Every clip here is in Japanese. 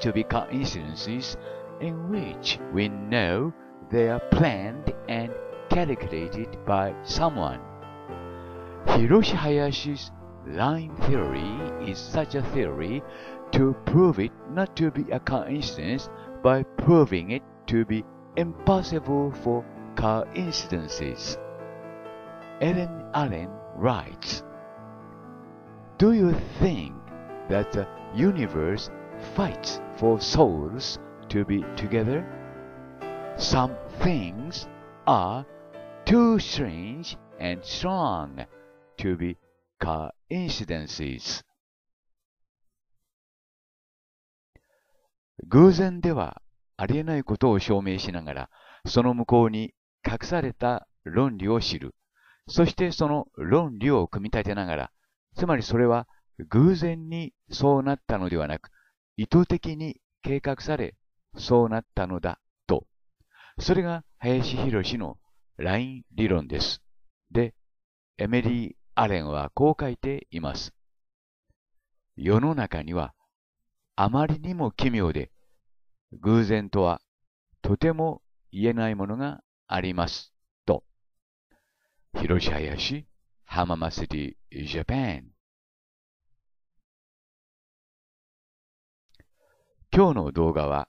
to be coincidences in which we know they are planned and calculated by someone. Hiroshi Hayashi's line theory is such a theory to prove it not to be a coincidence by proving it to be impossible for coincidences. Ellen Allen writes Do you think that the universe fights for souls to be together. Some things are too strange and strong to be coincidences. 偶然ではありえないことを証明しながら、その向こうに隠された論理を知る。そしてその論理を組み立てながら、つまりそれは偶然にそうなったのではなく、意図的に計画され、そうなったのだと。それが林博のライン理論です。で、エメリー・アレンはこう書いています。世の中にはあまりにも奇妙で、偶然とはとても言えないものがあります。と。広し林浜マシティ・ジャパン。今日の動画は、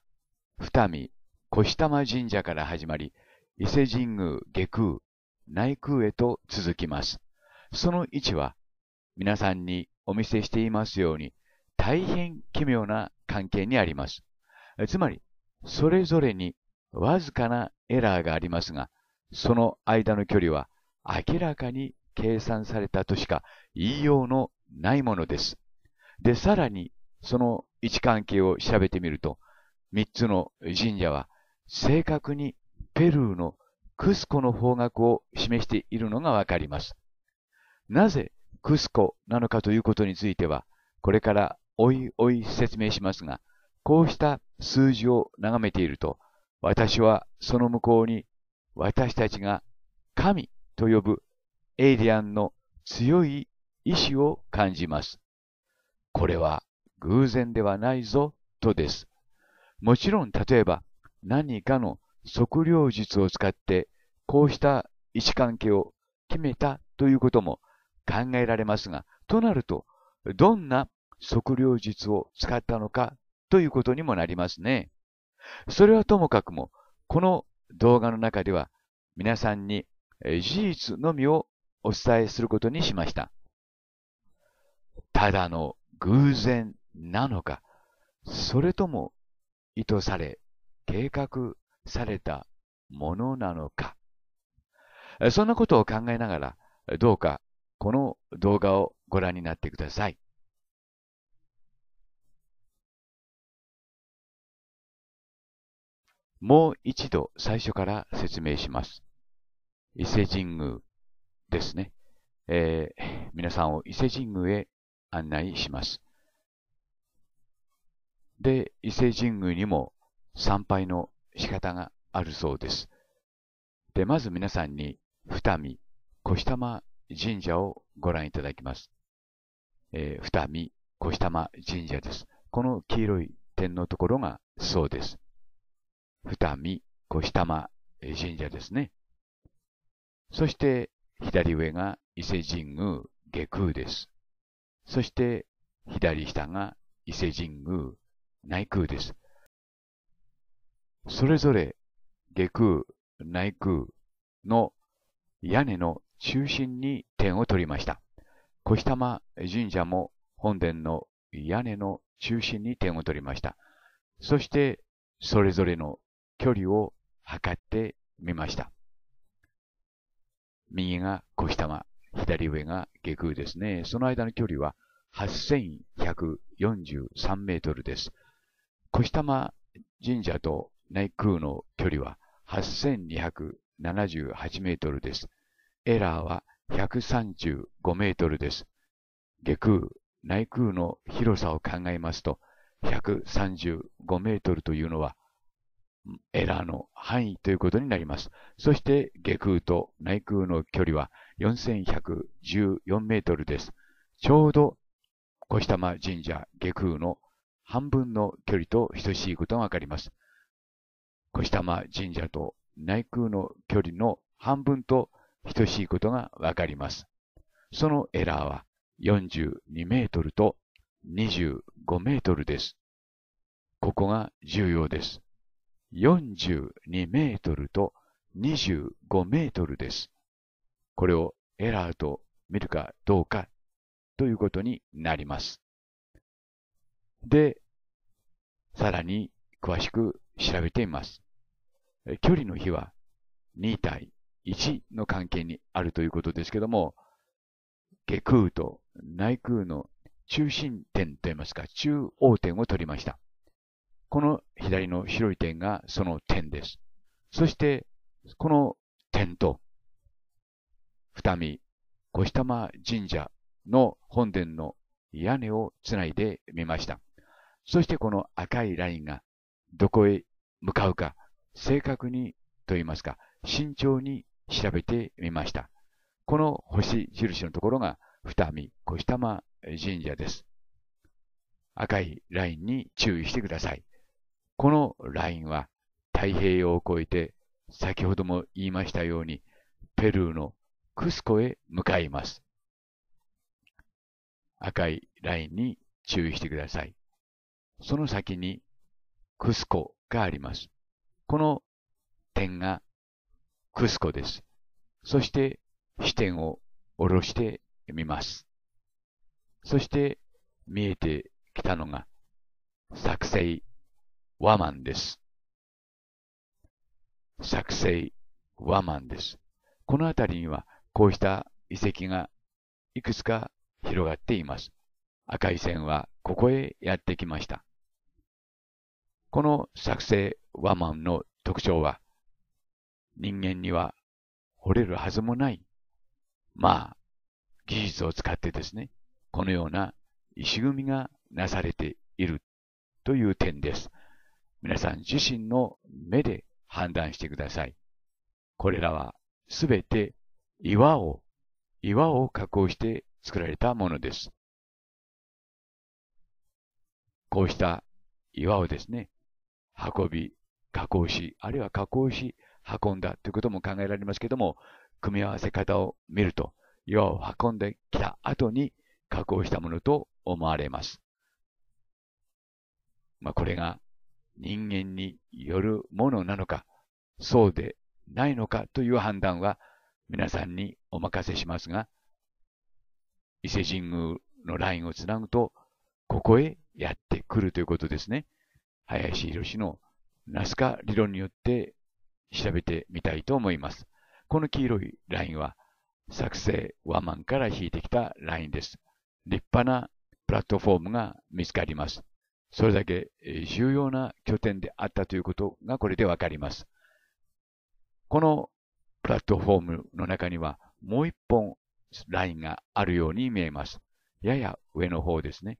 二見、越玉神社から始まり、伊勢神宮下空、内空へと続きます。その位置は、皆さんにお見せしていますように、大変奇妙な関係にあります。つまり、それぞれにわずかなエラーがありますが、その間の距離は明らかに計算されたとしか言いようのないものです。で、さらに、その位置関係を調べてみると、三つの神社は正確にペルーのクスコの方角を示しているのがわかります。なぜクスコなのかということについては、これからおいおい説明しますが、こうした数字を眺めていると、私はその向こうに私たちが神と呼ぶエイリアンの強い意志を感じます。これは偶然ではないぞとです。もちろん例えば何かの測量術を使ってこうした位置関係を決めたということも考えられますが、となるとどんな測量術を使ったのかということにもなりますね。それはともかくも、この動画の中では皆さんに事実のみをお伝えすることにしました。ただの偶然なのか、それとも意図され、計画されたものなのか。そんなことを考えながら、どうかこの動画をご覧になってください。もう一度最初から説明します。伊勢神宮ですね。えー、皆さんを伊勢神宮へ案内します。で、伊勢神宮にも参拝の仕方があるそうです。で、まず皆さんに、二見、越玉神社をご覧いただきます。えー、二見、越玉神社です。この黄色い点のところがそうです。二見、越玉神社ですね。そして、左上が伊勢神宮下空です。そして、左下が伊勢神宮内空です。それぞれ下空、内空の屋根の中心に点を取りました。小玉神社も本殿の屋根の中心に点を取りました。そして、それぞれの距離を測ってみました。右が小玉、左上が下空ですね。その間の距離は8143メートルです。越玉神社と内宮の距離は8278メートルです。エラーは135メートルです。下空、内空の広さを考えますと、135メートルというのは、エラーの範囲ということになります。そして、下空と内空の距離は4114メートルです。ちょうど、小玉神社下空の半分の距離と等しいことがわかります。小玉神社と内宮の距離の半分と等しいことがわかります。そのエラーは42メートルと25メートルです。ここが重要です。42メートルと25メートルです。これをエラーと見るかどうかということになります。で、さらに詳しく調べてみます。距離の比は2対1の関係にあるということですけども、下空と内空の中心点といいますか、中央点を取りました。この左の白い点がその点です。そして、この点と、二見、小下玉神社の本殿の屋根をつないでみました。そしてこの赤いラインがどこへ向かうか、正確にと言いますか、慎重に調べてみました。この星印のところが二見越玉神社です。赤いラインに注意してください。このラインは太平洋を越えて先ほども言いましたようにペルーのクスコへ向かいます。赤いラインに注意してください。その先にクスコがあります。この点がクスコです。そして視点を下ろしてみます。そして見えてきたのが作成ワマンです。作成ワマンです。この辺りにはこうした遺跡がいくつか広がっています。赤い線はここへやってきました。この作成ワマンの特徴は、人間には惚れるはずもない、まあ、技術を使ってですね、このような石組みがなされているという点です。皆さん自身の目で判断してください。これらはすべて岩を、岩を加工して作られたものです。こうした岩をですね、運び、加工し、あるいは加工し、運んだということも考えられますけども、組み合わせ方を見ると、岩を運んできた後に加工したものと思われます。まあ、これが人間によるものなのか、そうでないのかという判断は皆さんにお任せしますが、伊勢神宮のラインをつなぐと、ここへやってくるということですね。林博のナスカ理論によって調べてみたいと思います。この黄色いラインは作成ワマンから引いてきたラインです。立派なプラットフォームが見つかります。それだけ重要な拠点であったということがこれでわかります。このプラットフォームの中にはもう一本ラインがあるように見えます。やや上の方ですね。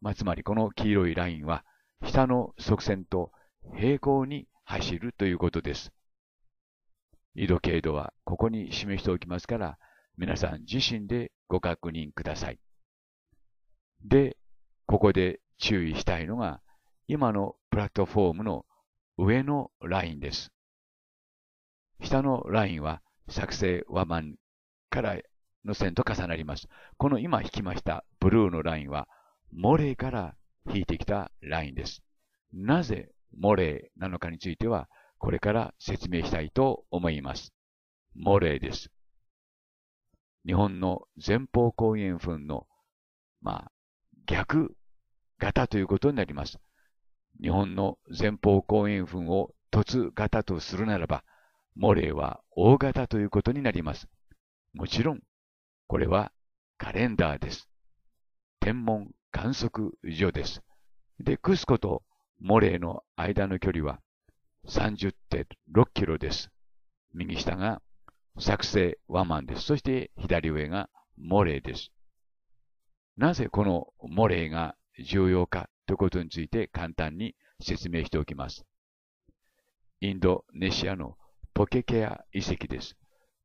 まあ、つまりこの黄色いラインは下の側線と平行に走るということです。緯度経度はここに示しておきますから、皆さん自身でご確認ください。で、ここで注意したいのが、今のプラットフォームの上のラインです。下のラインは作成ワマンからの線と重なります。この今引きましたブルーのラインは、モレから引いてきたラインです。なぜモレーなのかについては、これから説明したいと思います。モレーです。日本の前方後円墳の、まあ、逆型ということになります。日本の前方後円墳を凸型とするならば、モレーは大型ということになります。もちろん、これはカレンダーです。天文観測所です。で、クスコとモレーの間の距離は30.6キロです。右下が作成ワマンです。そして左上がモレーです。なぜこのモレーが重要かということについて簡単に説明しておきます。インドネシアのポケケア遺跡です。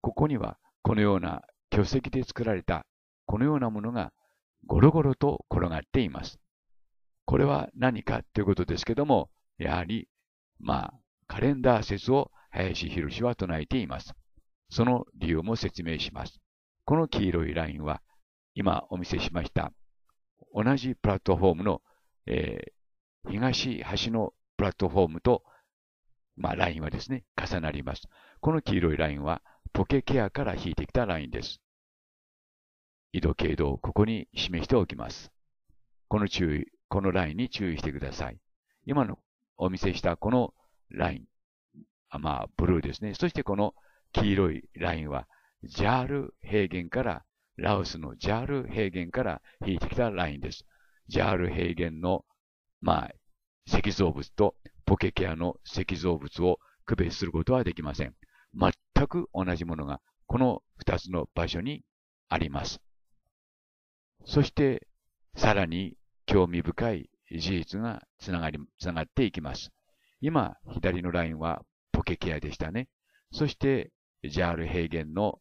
ここにはこのような巨石で作られたこのようなものがゴロゴロと転がっています。これは何かということですけども、やはり、まあ、カレンダー説を林博士は唱えています。その理由も説明します。この黄色いラインは、今お見せしました、同じプラットフォームの、えー、東端のプラットフォームと、まあ、ラインはですね、重なります。この黄色いラインは、ポケケアから引いてきたラインです。緯度、経度、ここに示しておきます。この注意、このラインに注意してください。今のお見せしたこのライン、あまあ、ブルーですね。そしてこの黄色いラインは、ジャール平原から、ラオスのジャール平原から引いてきたラインです。ジャール平原の、まあ、石造物とポケケアの石造物を区別することはできません。全く同じものが、この2つの場所にあります。そして、さらに興味深い事実がつながり、つながっていきます。今、左のラインはポケケアでしたね。そして、ジャール平原の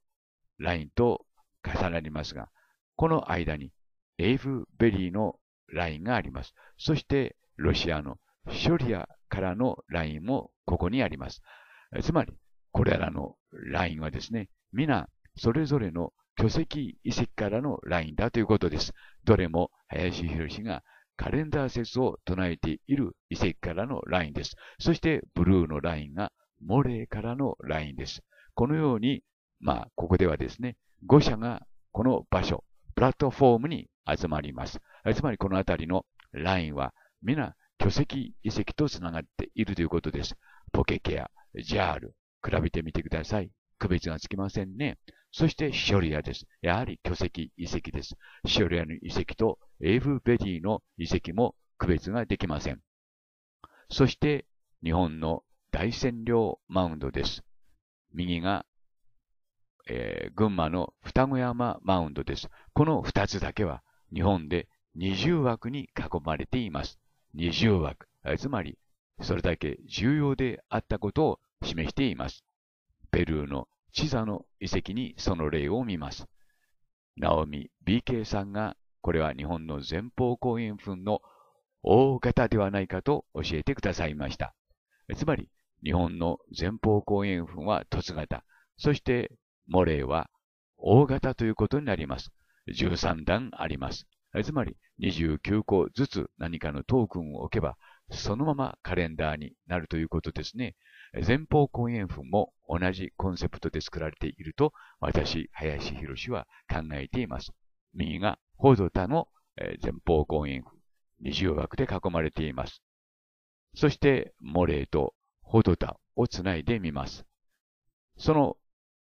ラインと重なりますが、この間にエイフベリーのラインがあります。そして、ロシアのショリアからのラインもここにあります。つまり、これらのラインはですね、皆、それぞれの巨石遺跡からのラインだということです。どれも林博がカレンダー説を唱えている遺跡からのラインです。そしてブルーのラインがモレーからのラインです。このように、まあ、ここではですね、5社がこの場所、プラットフォームに集まります。つまりこの辺りのラインは皆巨石遺跡とつながっているということです。ポケケア、ジャール、比べてみてください。区別がつきませんね。そしてシオリアです。やはり巨石遺跡です。シオリアの遺跡とエイブベディの遺跡も区別ができません。そして日本の大占領マウンドです。右が、えー、群馬の双子山マウンドです。この2つだけは日本で20枠に囲まれています。20枠。つまり、それだけ重要であったことを示しています。ペルーのチ座の遺跡にその例を見ます。ナオミ BK さんが、これは日本の前方後円墳の大型ではないかと教えてくださいました。つまり、日本の前方後円墳は凸型、そしてモレーは大型ということになります。13段あります。つまり、29個ずつ何かのトークンを置けば、そのままカレンダーになるということですね。前方後円墳も同じコンセプトで作られていると、私、林博は考えています。右が宝ド田の前方後円墳、二重枠で囲まれています。そして、モレーと宝ド田をつないでみます。その、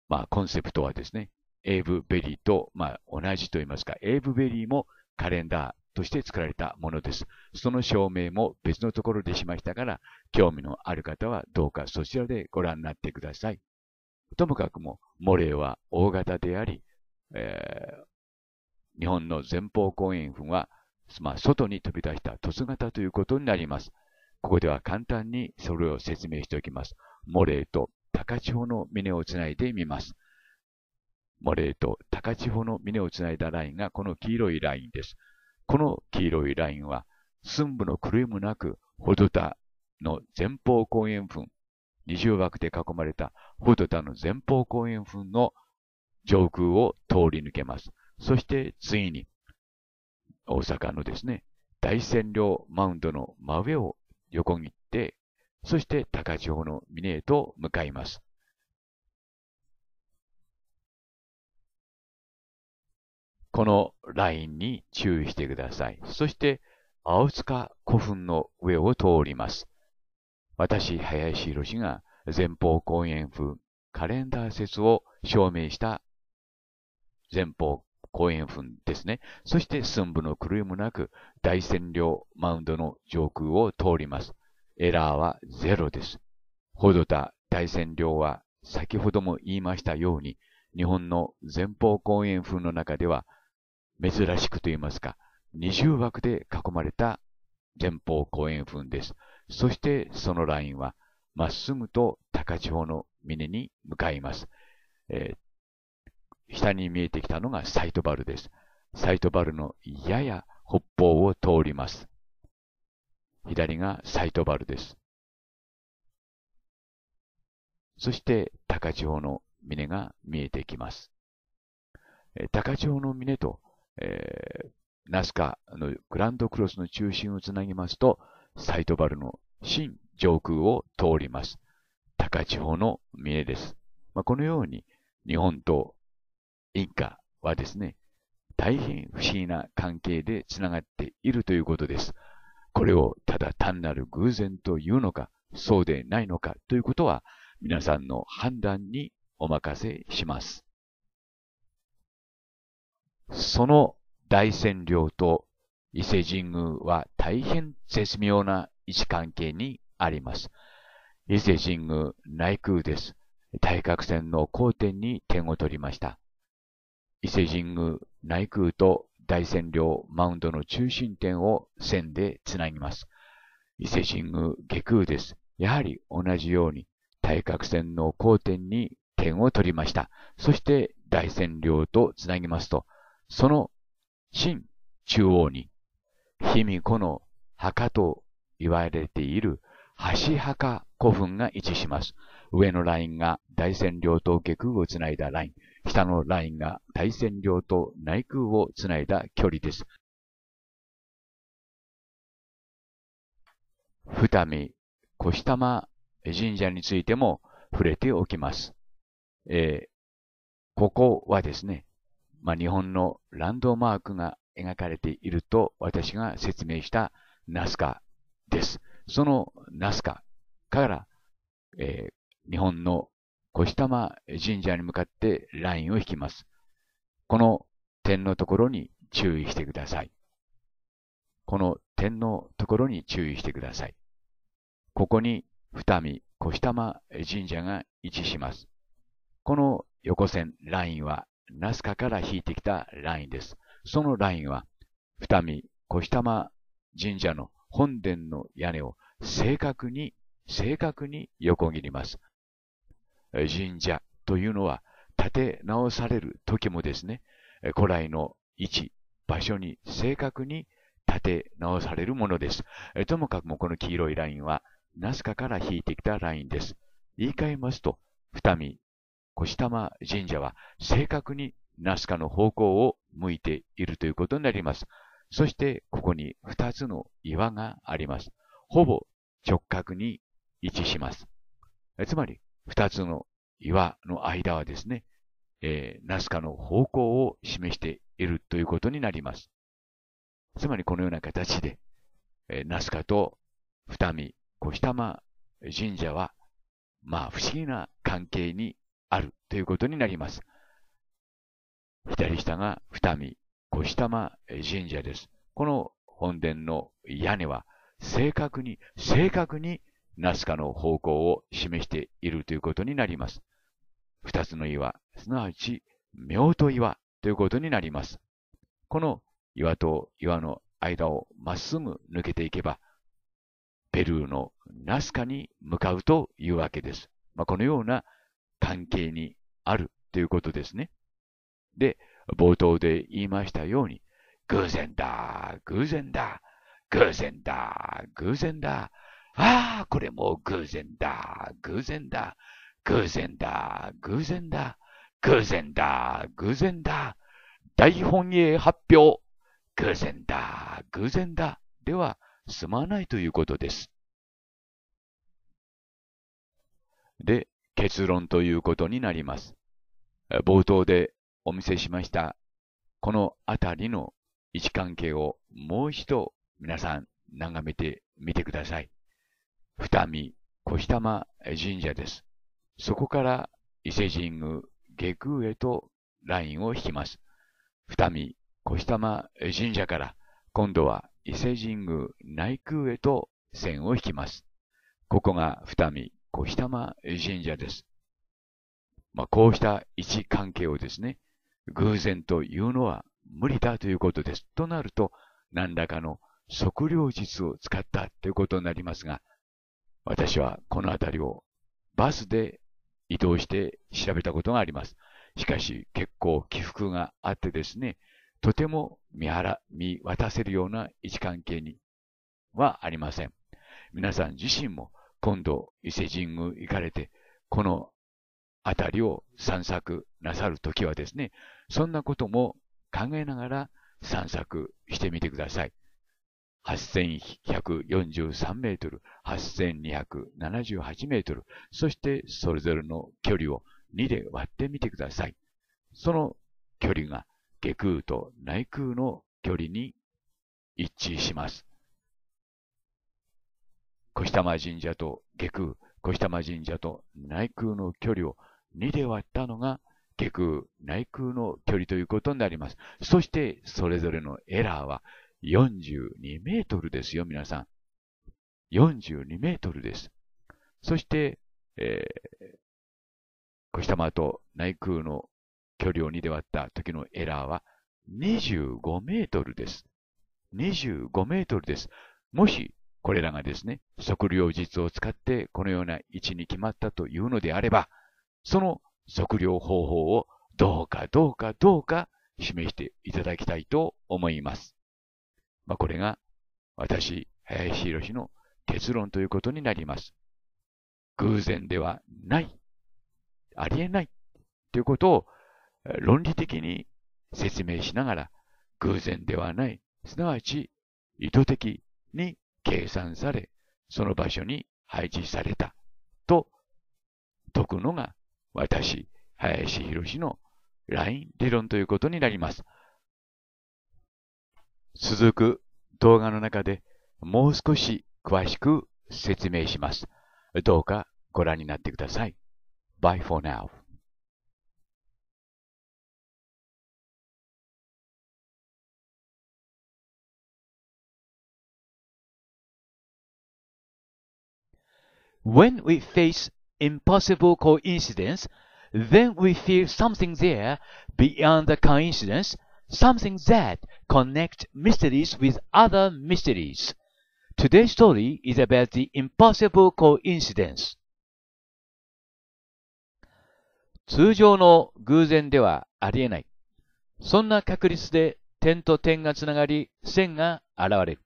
まあ、コンセプトはですね、エイブ・ベリーと、まあ、同じと言いますか、エイブ・ベリーもカレンダー、として作られたものです。その証明も別のところでしましたから、興味のある方はどうかそちらでご覧になってください。ともかくも、モレーは大型であり、えー、日本の前方後円墳は、まあ、外に飛び出した凸型ということになります。ここでは簡単にそれを説明しておきます。モレーと高千穂の峰をつないでみます。モレーと高千穂の峰をつないだラインがこの黄色いラインです。この黄色いラインは、寸部の狂いもなく、ホドタの前方後円墳、二重枠で囲まれたホドタの前方後円墳の上空を通り抜けます。そしてついに、大阪のですね、大占領マウンドの真上を横切って、そして高千穂の峰へと向かいます。このラインに注意してください。そして、青塚古墳の上を通ります。私、林博が前方後円墳カレンダー説を証明した前方後円墳ですね。そして寸部の狂いもなく大占領マウンドの上空を通ります。エラーはゼロです。ほどた大占領は先ほども言いましたように日本の前方後円墳の中では珍しくと言いますか、二重枠で囲まれた前方後円墳です。そしてそのラインは、まっすぐと高千穂の峰に向かいます。えー、下に見えてきたのがサイトバルです。サイトバルのやや北方を通ります。左がサイトバルです。そして高千穂の峰が見えてきます。高千穂の峰とえー、ナスカのグランドクロスの中心をつなぎますと、サイトバルの新上空を通ります。高地方の峰です。まあ、このように、日本とインカはですね、大変不思議な関係でつながっているということです。これをただ単なる偶然というのか、そうでないのかということは、皆さんの判断にお任せします。その大占領と伊勢神宮は大変絶妙な位置関係にあります。伊勢神宮内宮です。対角線の交点に点を取りました。伊勢神宮内宮と大占領マウンドの中心点を線でつなぎます。伊勢神宮下空です。やはり同じように対角線の交点に点を取りました。そして大占領とつなぎますと、その真中央に、卑弥呼の墓と言われている橋墓古墳が位置します。上のラインが大仙領と下空をつないだライン、下のラインが大仙領と内空をつないだ距離です。二見、越玉神社についても触れておきます。えー、ここはですね、まあ、日本のランドマークが描かれていると私が説明したナスカです。そのナスカから、えー、日本の腰玉神社に向かってラインを引きます。この点のところに注意してください。この点のところに注意してください。ここに二見腰玉神社が位置します。この横線ラインはナスカから引いてきたラインです。そのラインは、二見小玉神社の本殿の屋根を正確に、正確に横切ります。神社というのは建て直される時もですね、古来の位置、場所に正確に建て直されるものです。ともかくもこの黄色いラインは、ナスカから引いてきたラインです。言い換えますと、二見越玉神社は正確にナスカの方向を向いているということになります。そしてここに2つの岩があります。ほぼ直角に位置します。つまり2つの岩の間はですね、えー、ナスカの方向を示しているということになります。つまりこのような形で、えー、ナスカと二見、小玉神社は、まあ不思議な関係にあるということになります。左下が二見、小下間神社です。この本殿の屋根は正確に、正確にナスカの方向を示しているということになります。二つの岩、すなわち、明と岩ということになります。この岩と岩の間をまっすぐ抜けていけば、ペルーのナスカに向かうというわけです。まあ、このような関係にあるということですね。で、冒頭で言いましたように、偶然だ、偶然だ、偶然だ、偶然だ、ああ、これも偶然だ、偶然だ、偶然だ、偶然だ、偶然だ、偶然だ、大本営発表、偶然だ、偶然だ、では済まないということです。で、結論ということになります。冒頭でお見せしました、このあたりの位置関係をもう一度皆さん眺めてみてください。二見小玉神社です。そこから伊勢神宮下宮へとラインを引きます。二見小玉神社から今度は伊勢神宮内宮へと線を引きます。ここが二見こう、ひたま神社です。まあ、こうした位置関係をですね、偶然というのは無理だということです。となると、何らかの測量術を使ったということになりますが、私はこの辺りをバスで移動して調べたことがあります。しかし結構起伏があってですね、とても見ら見渡せるような位置関係にはありません。皆さん自身も今度伊勢神宮行かれて、この辺りを散策なさるときはですね、そんなことも考えながら散策してみてください。8143メートル、8278メートル、そしてそれぞれの距離を2で割ってみてください。その距離が下空と内空の距離に一致します。小玉神社と下空、小玉神社と内空の距離を2で割ったのが下空、内空の距離ということになります。そしてそれぞれのエラーは42メートルですよ、皆さん。42メートルです。そして、えー、小玉と内空の距離を2で割った時のエラーは25メートルです。25メートルです。もしこれらがですね、測量術を使ってこのような位置に決まったというのであれば、その測量方法をどうかどうかどうか示していただきたいと思います。まあ、これが私、林博の結論ということになります。偶然ではない、ありえないということを論理的に説明しながら、偶然ではない、すなわち意図的に計算され、その場所に配置されたと解くのが私、林博のライン理論ということになります。続く動画の中でもう少し詳しく説明します。どうかご覧になってください。Bye for now. When we face impossible coincidence, then we feel something there beyond the coincidence, something that connects mysteries with other mysteries. Today's story is about the impossible coincidence. 通常の偶然ではありえない。そんな確率で点と点がつながり、線が現れる。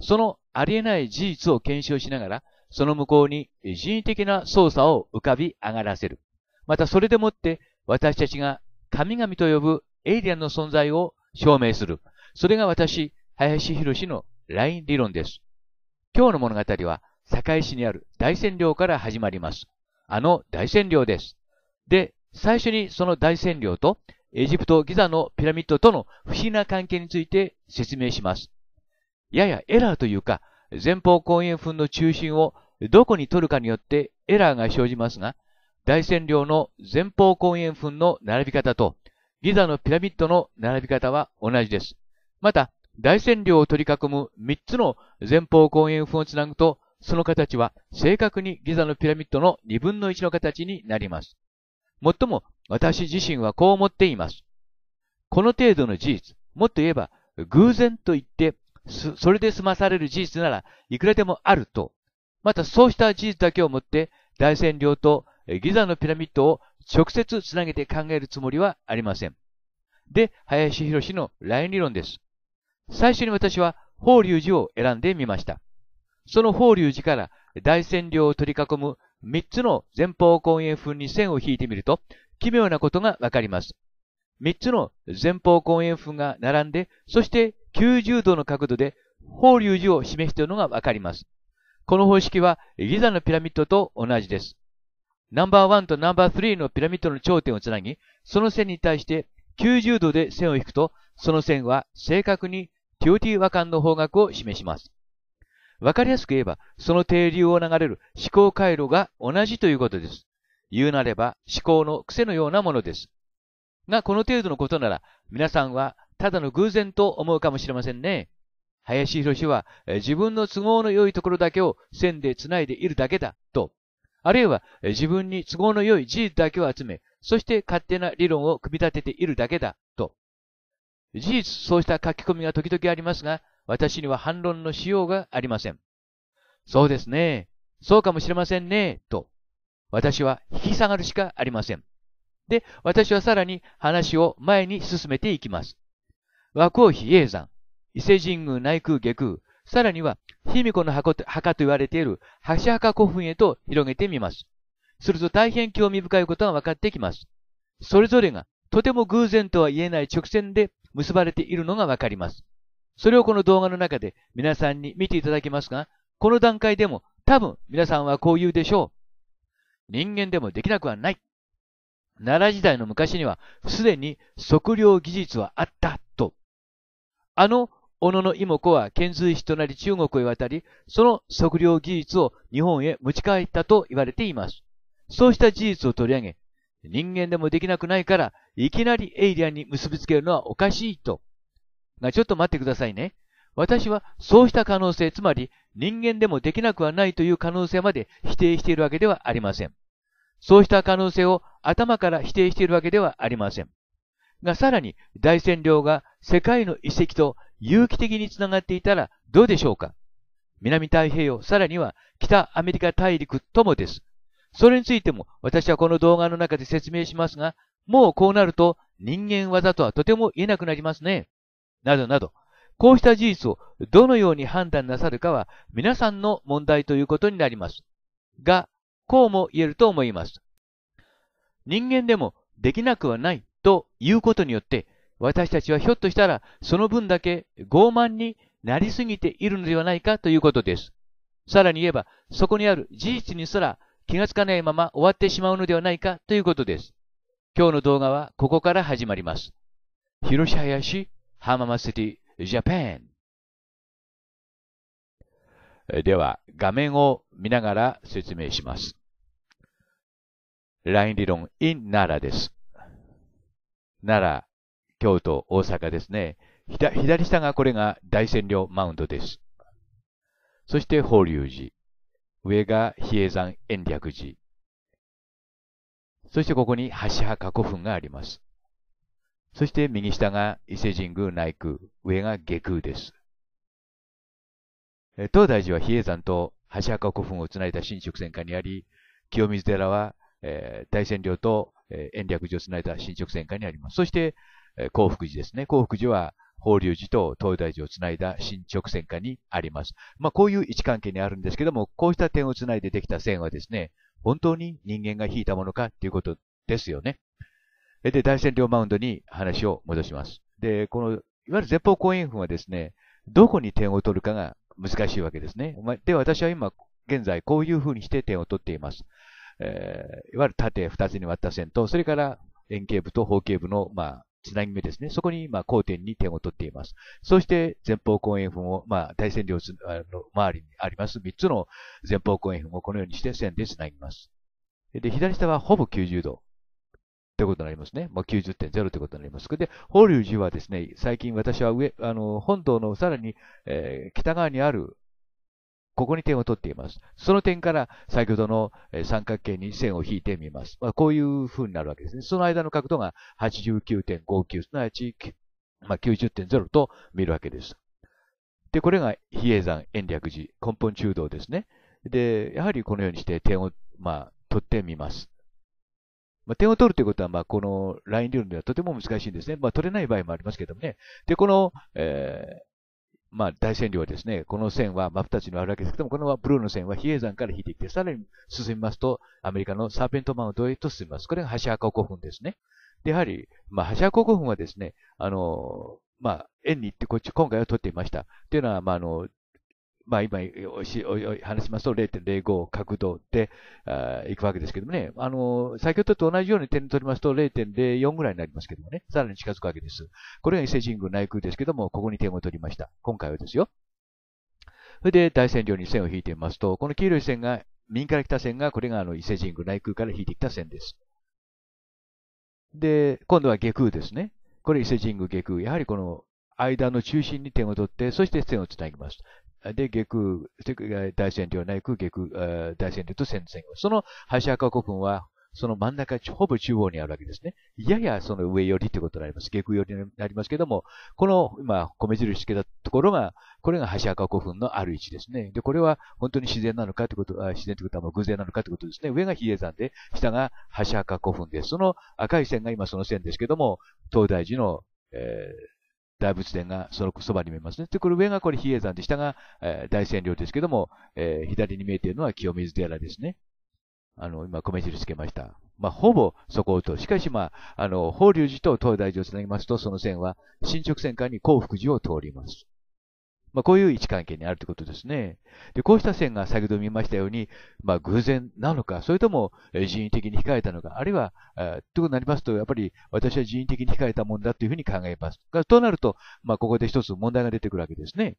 そのありえない事実を検証しながら、その向こうに人為的な操作を浮かび上がらせる。またそれでもって私たちが神々と呼ぶエイリアンの存在を証明する。それが私、林博士のライン理論です。今日の物語は堺市にある大占領から始まります。あの大占領です。で、最初にその大占領とエジプトギザのピラミッドとの不思議な関係について説明します。ややエラーというか、前方後円墳の中心をどこに取るかによってエラーが生じますが、大線量の前方後円墳の並び方とギザのピラミッドの並び方は同じです。また、大線量を取り囲む3つの前方後円墳をつなぐと、その形は正確にギザのピラミッドの2分の1の形になります。もっとも、私自身はこう思っています。この程度の事実、もっと言えば、偶然と言って、それで済まされる事実ならいくらでもあるとまたそうした事実だけをもって大占領とギザのピラミッドを直接つなげて考えるつもりはありません。で、林博士のライン理論です。最初に私は法隆寺を選んでみました。その法隆寺から大占領を取り囲む3つの前方根円墳に線を引いてみると、奇妙なことがわかります。3つの前方根円墳が並んで、そして90度の角度で法隆寺を示しているのがわかります。この方式はギザのピラミッドと同じです。ナンバーワンとナンバーリーのピラミッドの頂点をつなぎ、その線に対して90度で線を引くと、その線は正確にティオティ和感の方角を示します。わかりやすく言えば、その停留を流れる思考回路が同じということです。言うなれば思考の癖のようなものです。が、この程度のことなら、皆さんはただの偶然と思うかもしれませんね。林博士は自分の都合の良いところだけを線で繋いでいるだけだと、あるいは自分に都合の良い事実だけを集め、そして勝手な理論を組み立てているだけだと。事実そうした書き込みが時々ありますが、私には反論のしようがありません。そうですね。そうかもしれませんね。と。私は引き下がるしかありません。で、私はさらに話を前に進めていきます。枠を比叡山、伊勢神宮内宮下宮、さらには、卑弥呼の墓と言われている箸墓古墳へと広げてみます。すると大変興味深いことが分かってきます。それぞれがとても偶然とは言えない直線で結ばれているのが分かります。それをこの動画の中で皆さんに見ていただけますが、この段階でも多分皆さんはこう言うでしょう。人間でもできなくはない。奈良時代の昔にはすでに測量技術はあったと。あの小野の妹子は遣隋使となり中国へ渡り、その測量技術を日本へ持ち帰ったと言われています。そうした事実を取り上げ、人間でもできなくないから、いきなりエイリアンに結びつけるのはおかしいと。が、ちょっと待ってくださいね。私はそうした可能性、つまり人間でもできなくはないという可能性まで否定しているわけではありません。そうした可能性を頭から否定しているわけではありません。が、さらに大占領が世界の遺跡と有機的につながっていたらどうでしょうか南太平洋、さらには北アメリカ大陸ともです。それについても私はこの動画の中で説明しますが、もうこうなると人間技とはとても言えなくなりますね。などなど、こうした事実をどのように判断なさるかは皆さんの問題ということになります。が、こうも言えると思います。人間でもできなくはないということによって私たちはひょっとしたらその分だけ傲慢になりすぎているのではないかということです。さらに言えば、そこにある事実にすら気がつかないまま終わってしまうのではないかということです。今日の動画はここから始まります。広し林浜松シティジャパンでは、画面を見ながら説明します。ライン理論 in 奈良です。奈京都、大阪ですね。左下がこれが大仙陵マウンドです。そして法隆寺。上が比叡山延暦寺。そしてここに橋墓古墳があります。そして右下が伊勢神宮内宮、上が下宮です。東大寺は比叡山と橋墓古墳をつないだ新宿線下にあり、清水寺は、えー、大仙陵と、え延暦寺をつないだ新宿線下にあります。そして、幸福寺ですね。幸福寺は法隆寺と東大寺をつないだ新直線下にあります。まあ、こういう位置関係にあるんですけども、こうした点をつないでできた線はですね、本当に人間が引いたものかっていうことですよね。で、大仙両マウンドに話を戻します。で、この、いわゆる前方後円墳はですね、どこに点を取るかが難しいわけですね。で、私は今、現在、こういうふうにして点を取っています。えー、いわゆる縦2つに割った線と、それから円形部と方形部の、まあ、つなぎ目ですね。そこに、まあ、交点に点を取っています。そして、前方後円墳を、まあ、大領の周りにあります3つの前方後円墳をこのようにして線でつなぎます。で、左下はほぼ90度。ということになりますね。もう90.0ということになります。で、法隆寺はですね、最近私は上、あの、本堂のさらに、えー、北側にあるここに点を取っています。その点から先ほどの三角形に線を引いてみます。まあ、こういう風になるわけですね。その間の角度が89.59、すなわち、まあ、90.0と見るわけです。で、これが比叡山延暦寺、根本中道ですね。で、やはりこのようにして点を、まあ、取ってみます。まあ、点を取るということは、まあ、このライン理論ではとても難しいんですね。まあ、取れない場合もありますけどもね。で、この、えー、まあ、大線量はですね、この線は真二つにあるわけですけども、このブルーの線は比叡山から引いていって、さらに進みますと、アメリカのサーペントマウントへと進みます。これが橋墓古墳ですね。で、やはり、まあ、橋墓古墳はですね、あの、まあ、円に行ってこっち、今回は取っていました。というのは、まあ、あの、まあ、今おしおお話しますと0.05角度であいくわけですけどもね、あの先ほどと同じように点取りますと0.04ぐらいになりますけどもね、さらに近づくわけです。これが伊勢神宮内宮ですけども、ここに点を取りました。今回はですよ。それで大線上に線を引いてみますと、この黄色い線が、右から来た線が、これがあの伊勢神宮内宮から引いてきた線です。で、今度は下空ですね。これ伊勢神宮下空。やはりこの間の中心に点を取って、そして線をつなぎます。で、下空、大戦領内空、下空、大戦領と戦線その橋赤古墳は、その真ん中、ほぼ中央にあるわけですね。ややその上寄りということになります。下空寄りになりますけども、この今、米印つけたところが、これが橋赤古墳のある位置ですね。で、これは本当に自然なのかということ、自然ということはもう偶然なのかということですね。上が比叡山で、下が橋赤古墳です。その赤い線が今その線ですけども、東大寺の、えー、大仏殿がそのそばに見えますね。で、これ上がこれ比叡山で、下が、えー、大仙陵ですけども、えー、左に見えているのは清水寺ですね。あの、今、米印つけました。まあ、ほぼそこと。しかし、まあ、あの、法隆寺と東大寺をつなぎますと、その線は、新直線間に幸福寺を通ります。まあ、こういう位置関係にあるということですね。で、こうした線が先ほど見ましたように、まあ、偶然なのか、それとも人為的に控えたのか、あるいは、えー、ということになりますと、やっぱり私は人為的に控えたもんだというふうに考えます。となると、まあ、ここで一つ問題が出てくるわけですね。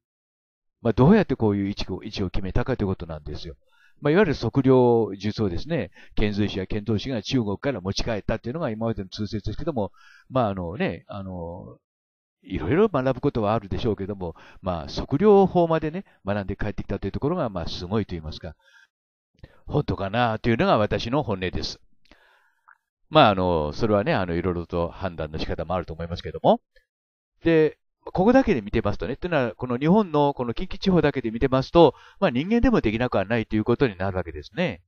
まあ、どうやってこういう位置を位置を決めたかということなんですよ。まあ、いわゆる測量術をですね、遣隋使や遣唐使が中国から持ち帰ったっていうのが今までの通説ですけども、まあ、あのね、あの、いろいろ学ぶことはあるでしょうけども、まあ、測量法までね、学んで帰ってきたというところが、まあ、すごいと言いますか、本当かなというのが私の本音です。まあ、あの、それはね、あの、いろいろと判断の仕方もあると思いますけども。で、ここだけで見てますとね、というのは、この日本のこの近畿地方だけで見てますと、まあ人間でもできなくはないということになるわけですね。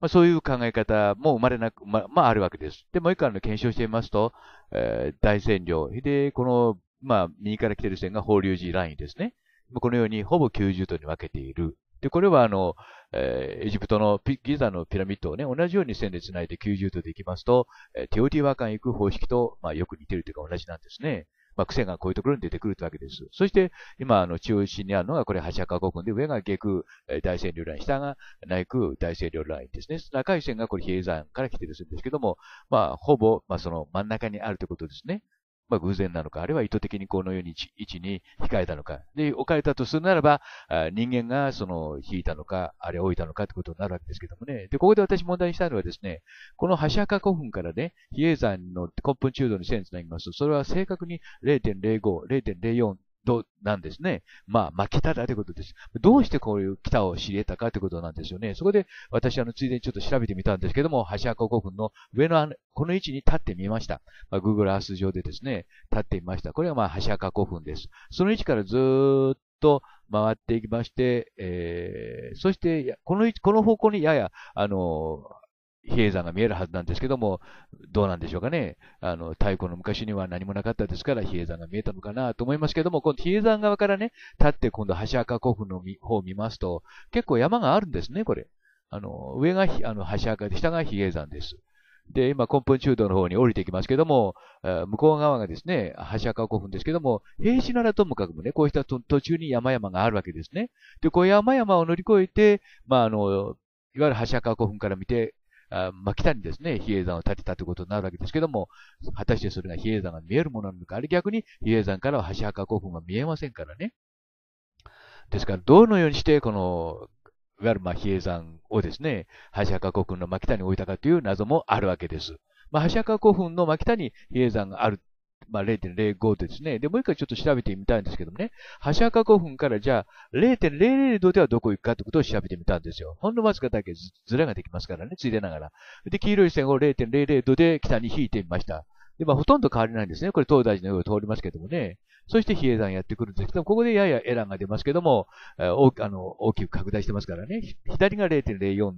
まあ、そういう考え方も生まれなく、ま、まあ、あるわけです。で、もう一回の検証してみますと、えー、大線量。で、この、まあ、右から来てる線が放流寺ラインですね。このように、ほぼ90度に分けている。で、これは、あの、えー、エジプトのギザのピラミッドをね、同じように線で繋いで90度で行きますと、えー、テオティワカン行く方式と、まあ、よく似てるというか同じなんですね。まあ、癖がこういうところに出てくるわけです。そして、今、あの、中心にあるのが、これ、八百五分で、上が下空大清涼ライン、下が内空大清涼ラインですね。中い線がこれ、比叡山から来てるんですけども、まあ、ほぼ、まあ、その真ん中にあるということですね。まあ、偶然なのか、あるいは意図的にこのように位置に控えたのか。で、置かれたとするならば、人間がその、引いたのか、あれ置いたのかってことになるわけですけどもね。で、ここで私問題にしたのはですね、この橋墓古墳からね、比叡山の根本中度の線つなぎますと、それは正確に0.05、0.04ど、なんですね。まあ、まあ、ただということです。どうしてこういう北を知り得たかということなんですよね。そこで、私、あの、ついでにちょっと調べてみたんですけども、橋箱古墳の上のあの、この位置に立ってみました。まあ、Google Earth 上でですね、立ってみました。これがまあ、橋箱古墳です。その位置からずーっと回っていきまして、えー、そして、この位置、この方向にやや、あのー、比叡山が見えるはずなんですけども、どうなんでしょうかね。あの、太古の昔には何もなかったですから、比叡山が見えたのかなと思いますけども、この比叡山側からね、立って今度橋赤古墳の方を見ますと、結構山があるんですね、これ。あの、上があの橋赤で、下が比叡山です。で、今、根本中道の方に降りてきますけども、向こう側がですね、橋赤古墳ですけども、平地ならともかくもね、こうした途中に山々があるわけですね。で、こう山々を乗り越えて、まあ、あの、いわゆる橋赤古墳から見て、あ真北にですね、比叡山を建てたということになるわけですけども、果たしてそれが比叡山が見えるものなのか、あれ逆に比叡山からは箸墓古墳が見えませんからね。ですから、どのようにして、この、いわゆるまあ比叡山をですね、橋墓古墳の真北に置いたかという謎もあるわけです。まあ、橋墓古墳の真北に比叡山があるまあ、0.05ですね。で、もう一回ちょっと調べてみたいんですけどもね。ゃか古墳からじゃあ0.00度ではどこ行くかってことを調べてみたんですよ。ほんのわずかだけずれができますからね、ついでながら。で、黄色い線を0.00度で北に引いてみました。で、まあ、ほとんど変わりないんですね。これ東大寺の上を通りますけどもね。そして比叡山やってくるんですけども、ここでややエラーが出ますけども、えー、大あの大きく拡大してますからね。左が0.04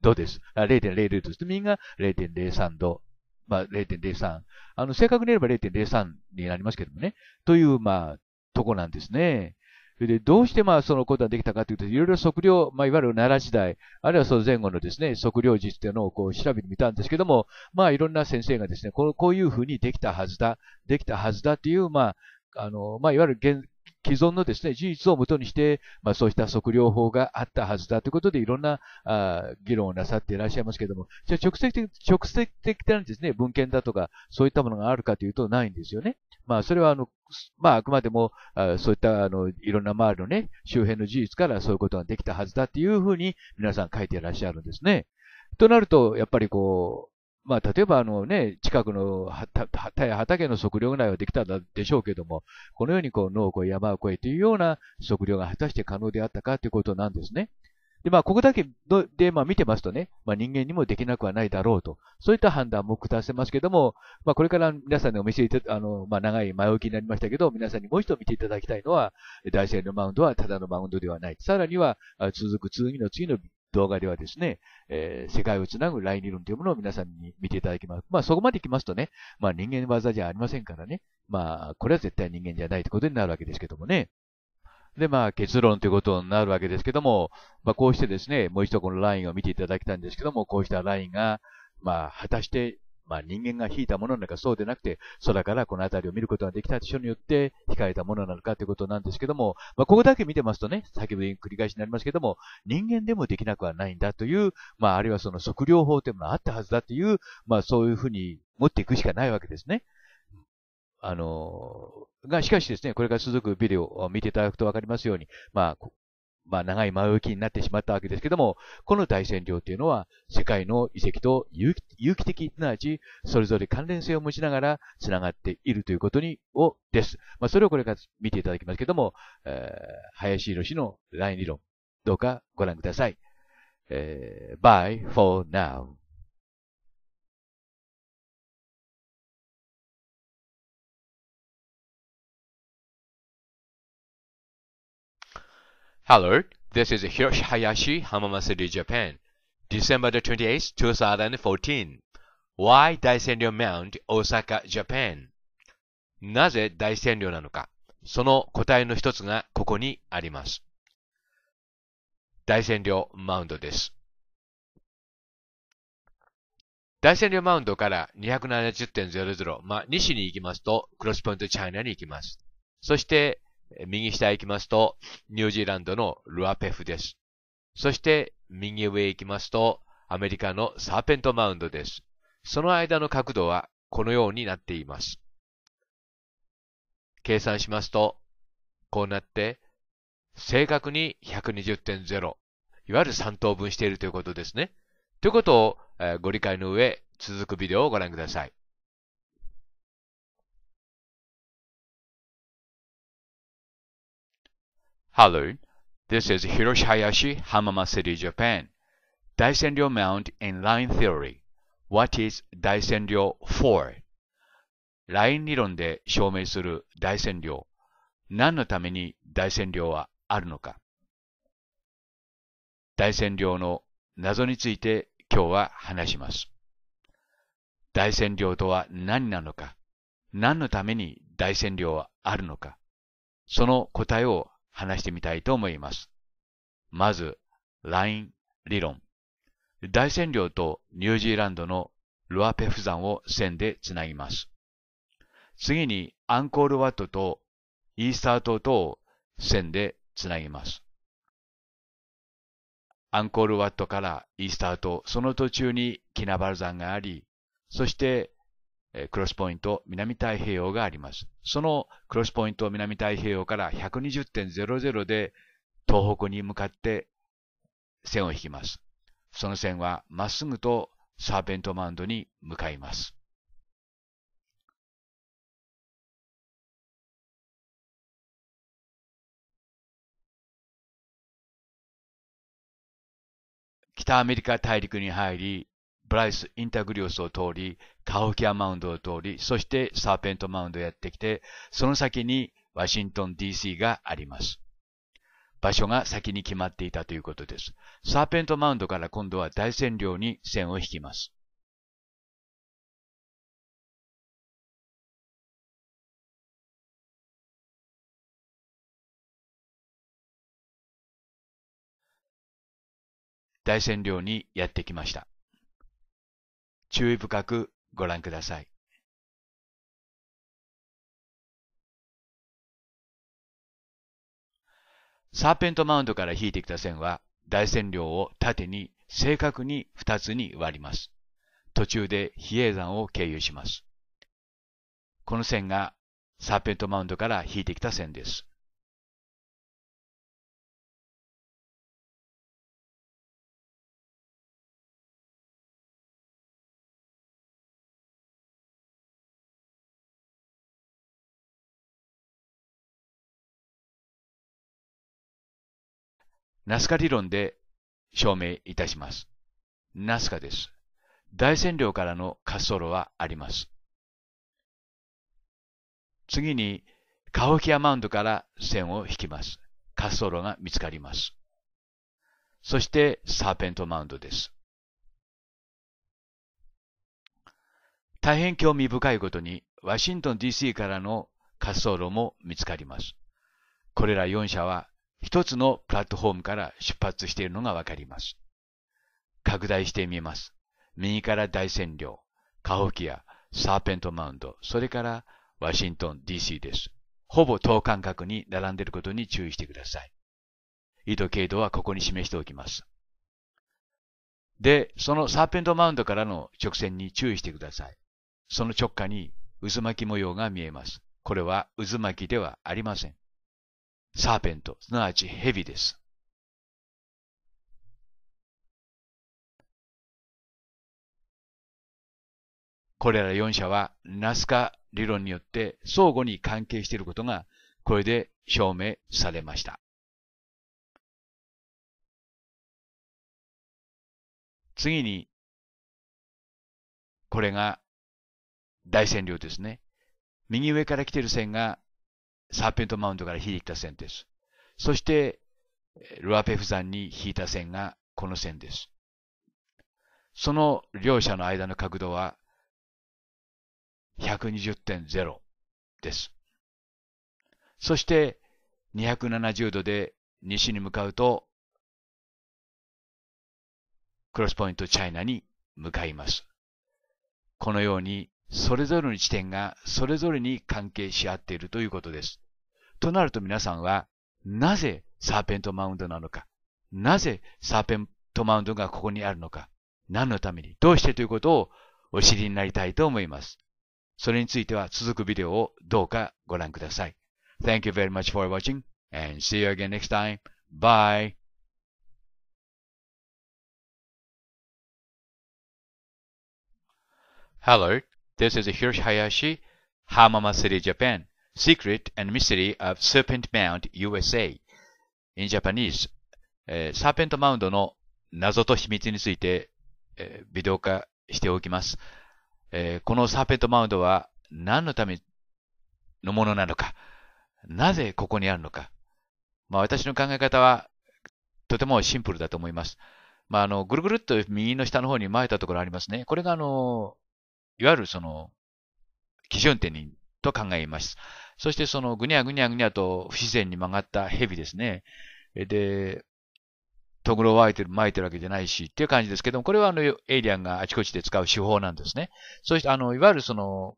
度です。0.00度です。右が0.03度。まあ、0.03。あの、正確に言えば0.03になりますけどもね。という、まあ、とこなんですね。で、どうしてまあそのことができたかというと、いろいろ測量、まあ、いわゆる奈良時代、あるいはその前後のですね、測量っというのをこう調べてみたんですけども、まあいろんな先生がですね、こう、こういうふうにできたはずだ、できたはずだという、まあ、あの、まあいわゆる現既存のですね、事実をもとにして、まあ、そうした測量法があったはずだということで、いろんなあ議論をなさっていらっしゃいますけれども、じゃあ直接的、直接的なですね、文献だとか、そういったものがあるかというとないんですよね。まあ、それはあの、まあ、あくまでも、あそういった、あの、いろんな周りのね、周辺の事実からそういうことができたはずだっていうふうに、皆さん書いていらっしゃるんですね。となると、やっぱりこう、まあ、例えばあの、ね、近くの畑の測量ぐらいはできたでしょうけども、このようにこう農を越え、山を越えというような測量が果たして可能であったかということなんですね。で、まあ、ここだけで、まあ、見てますとね、まあ、人間にもできなくはないだろうと、そういった判断も下せますけども、まあ、これから皆さんにお見せいた、あの、まあ、長い前置きになりましたけど、皆さんにもう一度見ていただきたいのは、大勢のマウンドはただのマウンドではない。さらには、続く次の次の動画ではですね、えー、世界をつなぐライン理論というものを皆さんに見ていただきます。まあそこまで来ますとね、まあ人間技じゃありませんからね、まあこれは絶対人間じゃないということになるわけですけどもね。で、まあ結論ということになるわけですけども、まあこうしてですね、もう一度このラインを見ていただきたいんですけども、こうしたラインが、まあ果たしてまあ、人間が引いたものなのかそうでなくて、空からこの辺りを見ることができた人によって引かれたものなのかということなんですけども、まあ、ここだけ見てますとね、先ほど繰り返しになりますけども、人間でもできなくはないんだという、まあ、あるいはその測量法というものがあったはずだという、まあ、そういうふうに持っていくしかないわけですね。あの、が、しかしですね、これから続くビデオを見ていただくとわかりますように、まあ、まあ、長い前置きになってしまったわけですけども、この大占領というのは、世界の遺跡と有機的、すなわち、それぞれ関連性を持ちながら、繋がっているということに、を、です。まあ、それをこれから見ていただきますけども、えー、林宏のライン理論、どうかご覧ください。えー、b y e for now. Hello, this is Hiroshi Hayashi, Hamama s u r i Japan. December 28, t h 2014. Why 大占領 Mount, Osaka, Japan? なぜ大占領なのかその答えの一つがここにあります。大占領マウンドです。大占領マウンドから270.00、まあ、西に行きますと、クロスポイントチャイナに行きます。そして、右下へ行きますと、ニュージーランドのルアペフです。そして、右上へ行きますと、アメリカのサーペントマウンドです。その間の角度はこのようになっています。計算しますと、こうなって、正確に120.0、いわゆる3等分しているということですね。ということを、えご理解の上、続くビデオをご覧ください。Hello, this is Hiroshi Hayashi, Hamama City, Japan. Daisenryo Mount in Line Theory. What is Daisenryo for? ライン理論で証明する大占領。何のために大占領はあるのか。大占領の謎について今日は話します。大占領とは何なのか。何のために大占領はあるのか。その答えを話してみたいと思います。まず、ライン理論。大占領とニュージーランドのルアペフ山を線でつなぎます。次にアンコールワットとイースター島とを線でつなぎます。アンコールワットからイースター島、その途中にキナバル山があり、そしてえクロスポイント南太平洋があります。そのクロスポイント南太平洋から120.00で東北に向かって線を引きます。その線はまっすぐとサーペントマウンドに向かいます。北アメリカ大陸に入り、ブライス・インタグリオスを通り、カウキアマウンドを通り、そしてサーペントマウンドをやってきて、その先にワシントン DC があります。場所が先に決まっていたということです。サーペントマウンドから今度は大占領に線を引きます。大占領にやってきました。注意深くご覧ください。サーペントマウンドから引いてきた線は、大線量を縦に正確に2つに割ります。途中で比叡山を経由します。この線がサーペントマウンドから引いてきた線です。ナスカ理論で証明いたします。ナスカです。大占領からの滑走路はあります。次に、カホキアマウンドから線を引きます。滑走路が見つかります。そして、サーペントマウンドです。大変興味深いことに、ワシントン DC からの滑走路も見つかります。これら4社は一つのプラットフォームから出発しているのがわかります。拡大してみます。右から大占領、カホキア、サーペントマウンド、それからワシントン DC です。ほぼ等間隔に並んでいることに注意してください。緯度経度はここに示しておきます。で、そのサーペントマウンドからの直線に注意してください。その直下に渦巻き模様が見えます。これは渦巻きではありません。サーペント、すなわち蛇です。これら4者はナスカ理論によって相互に関係していることがこれで証明されました。次に、これが大線量ですね。右上から来ている線がサーペントマウンドから引いた線です。そして、ルアペフ山に引いた線がこの線です。その両者の間の角度は120.0です。そして270度で西に向かうとクロスポイントチャイナに向かいます。このようにそれぞれの地点がそれぞれに関係し合っているということです。となると皆さんは、なぜサーペントマウンドなのか、なぜサーペントマウンドがここにあるのか、何のために、どうしてということをお知りになりたいと思います。それについては続くビデオをどうかご覧ください。Thank you very much for watching and see you again next time. Bye! Hello, this is Hiroshi Hayashi, Hamama City, Japan. Secret and Mystery of Serpent Mound USA in Japanese、えー、サーペントマウンドの謎と秘密について、えー、ビデオ化しておきます、えー、このサーペントマウンドは何のためのものなのか、なぜここにあるのか。まあ私の考え方はとてもシンプルだと思います。まああの、ぐるぐるっと右の下の方に巻いたところありますね。これがあの、いわゆるその、基準点にと考えます。そしてそのぐにゃぐにゃぐにゃと不自然に曲がった蛇ですね。で、トグロを巻いてる、巻いてるわけじゃないし、っていう感じですけども、これはあの、エイリアンがあちこちで使う手法なんですね。そして、あの、いわゆるその、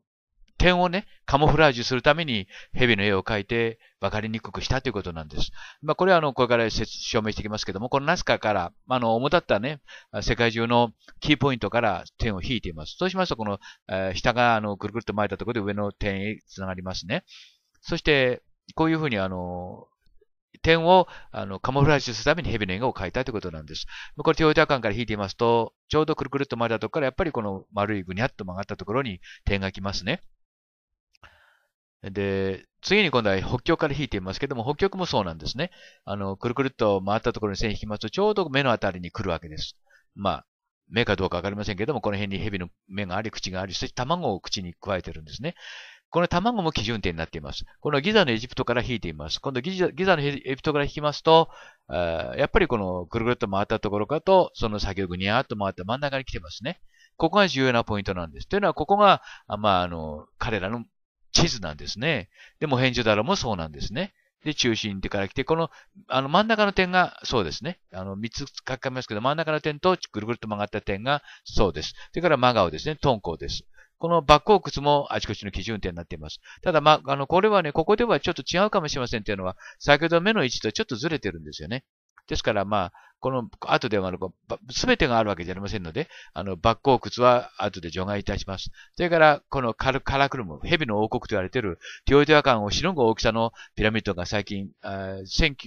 点をね、カモフラージュするために蛇の絵を描いて分かりにくくしたということなんです。まあ、これはあの、これから証明していきますけども、このナスカから、あの、主だったね、世界中のキーポイントから点を引いています。そうしますと、この、えー、下があの、くるくると巻いたところで上の点へ繋がりますね。そして、こういうふうにあの、点をあのカモフラージュするために蛇の絵を描いたということなんです。これ、テオイタ間から引いていますと、ちょうどくるくるっと巻ったところから、やっぱりこの丸いぐにゃっと曲がったところに点が来ますね。で、次に今度は北極から引いていますけども、北極もそうなんですね。あの、くるくるっと回ったところに線引きますと、ちょうど目のあたりに来るわけです。まあ、目かどうかわかりませんけども、この辺に蛇の目があり、口があり、そして卵を口に加えてるんですね。この卵も基準点になっています。このギザのエジプトから引いています。今度ギザギザのエジプトから引きますと、やっぱりこのぐるぐるっと回ったところかと、その先ほどぐにゃーっと回った真ん中に来てますね。ここが重要なポイントなんです。というのは、ここが、まあ、あの、彼らの地図なんですね。で、もヘンジョダロもそうなんですね。で、中心でから来て、この、あの、真ん中の点がそうですね。あの、3つ書きますけど、真ん中の点とぐるぐるっと曲がった点がそうです。それから真顔ですね。トンコです。このバックウクスもあちこちの基準点になっています。ただ、まあ、あの、これはね、ここではちょっと違うかもしれませんっていうのは、先ほど目の位置とちょっとずれてるんですよね。ですから、まこの、後であの、すべてがあるわけじゃありませんので、あの、バッ窟は後で除外いたします。それから、このカルカラクルム、蛇の王国と言われている、ティオイテア間をしのぐ大きさのピラミッドが最近、あ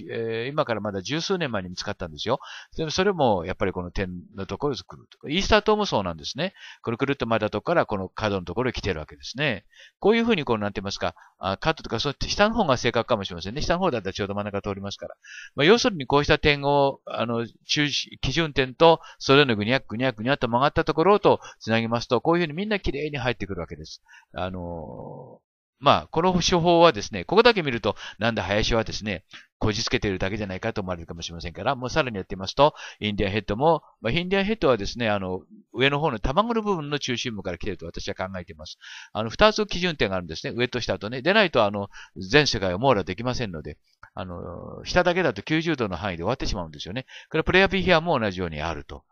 え今からまだ十数年前に見つかったんですよ。でもそれも、やっぱりこの点のところで来ると。イースター島もそうなんですね。くるくるっと回ったところから、この角のところに来てるわけですね。こういうふうに、こう、なんて言いますか、あカットとか、そう下の方が正確かもしれませんね。下の方だったらちょうど真ん中通りますから。まあ、要するにこうした点を、あの、中基準点と、それのぐにゃぐにゃぐにゃと曲がったところと繋ぎますと、こういうふうにみんな綺麗に入ってくるわけです。あのー、まあ、この手法はですね、ここだけ見ると、なんだ林はですね、こじつけているだけじゃないかと思われるかもしれませんから、もうさらにやってみますと、インディアンヘッドも、まあ、インディアンヘッドはですね、あの、上の方の卵の部分の中心部から来ていると私は考えています。あの、二つ基準点があるんですね。上と下とね。でないと、あの、全世界を網羅できませんので。あの、下だけだと90度の範囲で終わってしまうんですよね。これはプレイヤービヒアも同じようにあると。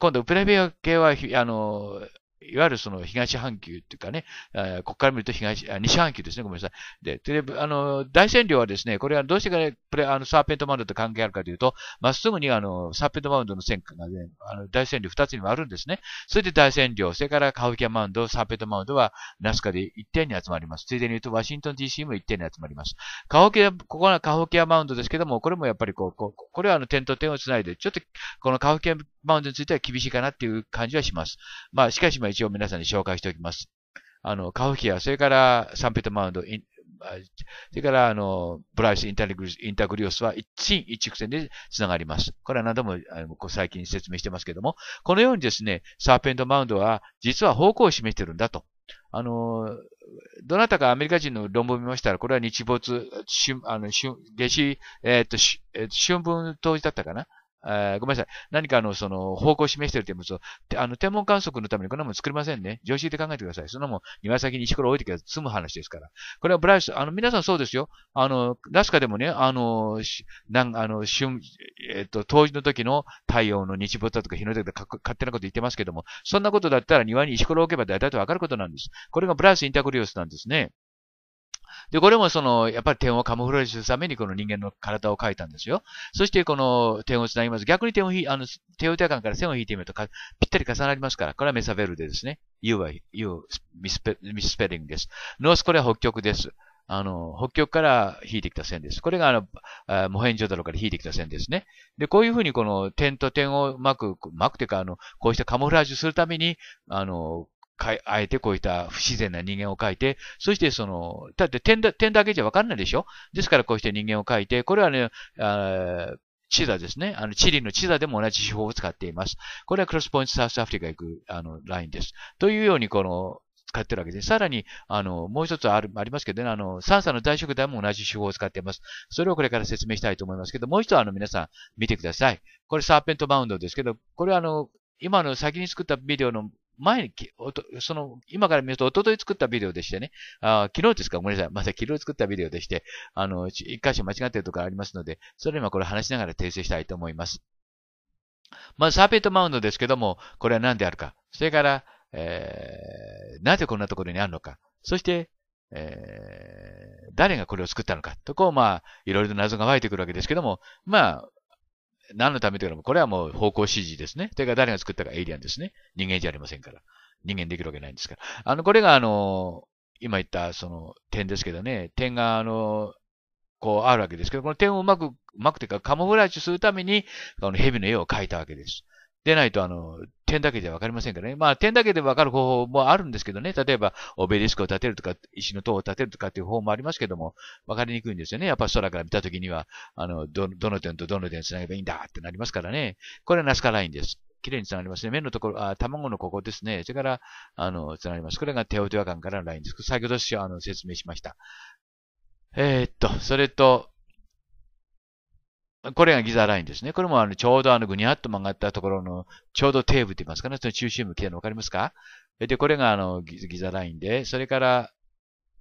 今度、プレイビーア系は、あの、いわゆるその東半球っていうかね、えー、ここから見ると東、あ西半球ですね、ごめんなさい。で、テレビ、あの、大占領はですね、これはどうしてか、ね、これ、あの、サーペントマウンドと関係あるかというと、まっすぐにあの、サーペントマウンドの線がね、あの、大占領二つにもあるんですね。それで大占領、それからカウキャマウンド、サーペントマウンドはナスカで一点に集まります。ついでに言うと、ワシントン DC も一点に集まります。カホキャ、ここはカホキャマウンドですけども、これもやっぱりこう、ここれはあの、点と点をつないで、ちょっと、このカホキャマウンドについては厳しいかなっていう感じはします。まあ、しかし、一応皆さんに紹介しておきます。あの、カフキア、それからサンペトマウンド、それから、あの、ブライス・インタグインタグリオスは一進一直線で繋がります。これは何度も最近説明してますけども、このようにですね、サーペントマウンドは実は方向を示してるんだと。あの、どなたかアメリカ人の論文を見ましたら、これは日没、春、あの、春、夏至、えっ、ー、と、春分当時だったかなえー、ごめんなさい。何かあの、その、方向を示している点物を、あの、天文観測のためにこんなもん作りませんね。常識で考えてください。そんなもん、庭先に石ころ置いてきゃ済む話ですから。これはブライス、あの、皆さんそうですよ。あの、ラスカでもね、あの、なん、あの、旬、えっ、ー、と、当時の時の太陽の日没だとか日の出とか勝手なこと言ってますけども、そんなことだったら庭に石ころ置けば大体わかることなんです。これがブライスインタクリオスなんですね。で、これもその、やっぱり点をカモフラージュするためにこの人間の体を描いたんですよ。そしてこの点をつなぎます。逆に点をひ、あの、手を手間から線を引いてみるとか、ぴったり重なりますから、これはメサベルでですね。U は、U、ミスペ、ミスペリングです。ノース、これは北極です。あの、北極から引いてきた線です。これがあの、あモヘンジョダロから引いてきた線ですね。で、こういうふうにこの点と点をうまく、うまくというか、あの、こうしてカモフラージュするために、あの、あえてこういった不自然な人間を描いて、そしてその、だって点だ点だけじゃわかんないでしょですからこうして人間を描いて、これはね、あチザですね。あの、チリのチザでも同じ手法を使っています。これはクロスポイントサウスアフリカ行く、あの、ラインです。というように、この、使ってるわけです。さらに、あの、もう一つある、ありますけどね、あの、サンサの在職代も同じ手法を使っています。それをこれから説明したいと思いますけど、もう一つあの、皆さん見てください。これサーペントマウンドですけど、これはあの、今の先に作ったビデオの前にその、今から見ると、おととい作ったビデオでしてね、あ昨日ですかごめんなさい。また昨日作ったビデオでして、あの、一箇所間違ってるところありますので、それ今これ話しながら訂正したいと思います。まず、サーペットマウンドですけども、これは何であるか。それから、えー、なぜこんなところにあるのか。そして、えー、誰がこれを作ったのか。とこう、まあ、いろいろ謎が湧いてくるわけですけども、まあ、何のためというのも、これはもう方向指示ですね。というか誰が作ったかエイリアンですね。人間じゃありませんから。人間できるわけないんですから。あの、これがあの、今言ったその点ですけどね、点があの、こうあるわけですけど、この点をうまく、うまくというかカモフラージュするために、この蛇の絵を描いたわけです。でないと、あの、点だけじゃわかりませんからね。まあ、点だけでわかる方法もあるんですけどね。例えば、オベリスクを立てるとか、石の塔を立てるとかっていう方法もありますけども、わかりにくいんですよね。やっぱ空から見たときには、あの、ど、どの点とどの点繋げばいいんだってなりますからね。これはナスカラインです。綺麗に繋がりますね。目のところ、あ、卵のここですね。それから、あの、繋がります。これがテオテオアからのラインです。先ほどあの説明しました。えー、っと、それと、これがギザラインですね。これもあのちょうどあのぐにゃっと曲がったところのちょうどテーブって言いますかね。その中心部来るのわかりますかで、これがあのギザラインで、それから